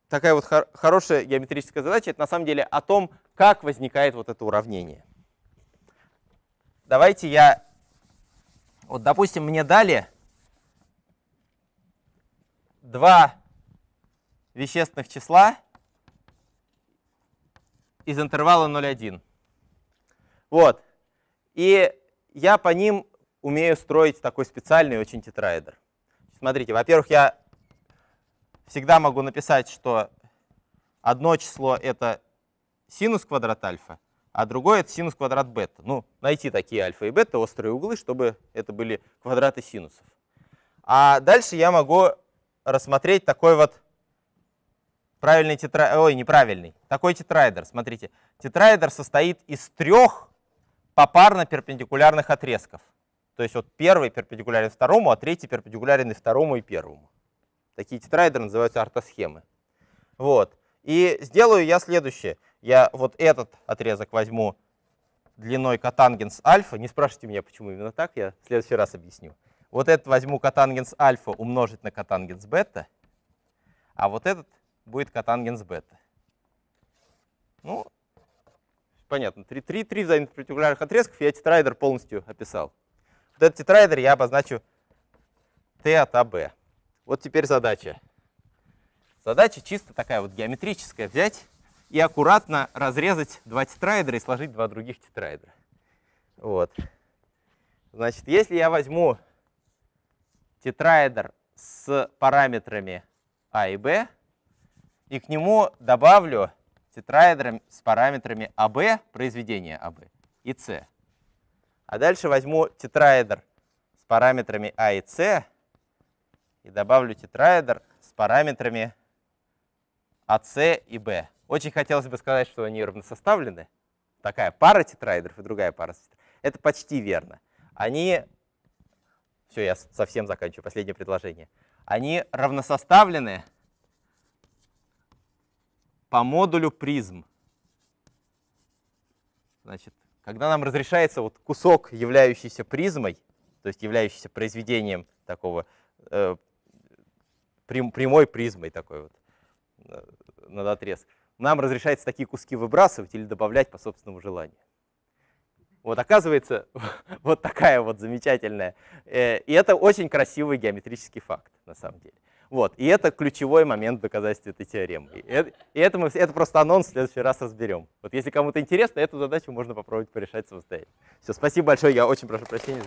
такая вот хор хорошая геометрическая задача, это на самом деле о том, как возникает вот это уравнение давайте я, вот допустим, мне дали два вещественных числа из интервала 0,1. Вот. И я по ним умею строить такой специальный очень тетраэдр. Смотрите, во-первых, я всегда могу написать, что одно число — это синус квадрат альфа, а другой это синус квадрат бета. Ну, найти такие альфа и бета, острые углы, чтобы это были квадраты синусов. А дальше я могу рассмотреть такой вот правильный тетра... Ой, неправильный. Такой тетрайдер. Смотрите, тетрайдер состоит из трех попарно перпендикулярных отрезков. То есть вот первый перпендикулярен второму, а третий перпендикулярен и второму и первому. Такие тетрайдеры называются ортосхемы. Вот. И сделаю я следующее я вот этот отрезок возьму длиной котангенс альфа. Не спрашивайте меня, почему именно так, я в следующий раз объясню. Вот этот возьму котангенс альфа умножить на котангенс бета, а вот этот будет котангенс бета. Ну, понятно, три, три, три взаимопротивополярных отрезков я тетрайдер полностью описал. Вот этот тетрайдер я обозначу T от AB. А вот теперь задача. Задача чисто такая вот геометрическая. Взять и аккуратно разрезать два тетраэдра и сложить два других тетраэдра. Вот. Значит, если я возьму тетраэдр с параметрами А и Б, и к нему добавлю тетраэдр с параметрами АБ, произведение АБ и С. А дальше возьму тетраэдр с параметрами А и С и добавлю тетраэдр с параметрами АС и Б. Очень хотелось бы сказать, что они равносоставлены. Такая пара тетраэдров и другая пара тетраэдров. Это почти верно. Они... Все, я совсем заканчиваю. Последнее предложение. Они равносоставлены по модулю призм. Значит, когда нам разрешается вот кусок, являющийся призмой, то есть являющийся произведением такого э, прям, прямой призмой такой вот э, над отрезком, нам разрешается такие куски выбрасывать или добавлять по собственному желанию. Вот оказывается, вот такая вот замечательная. Э, и это очень красивый геометрический факт, на самом деле. Вот, и это ключевой момент доказательства этой теоремы. И это, мы, это просто анонс, в следующий раз разберем. Вот если кому-то интересно, эту задачу можно попробовать порешать самостоятельно. Все, спасибо большое, я очень прошу прощения.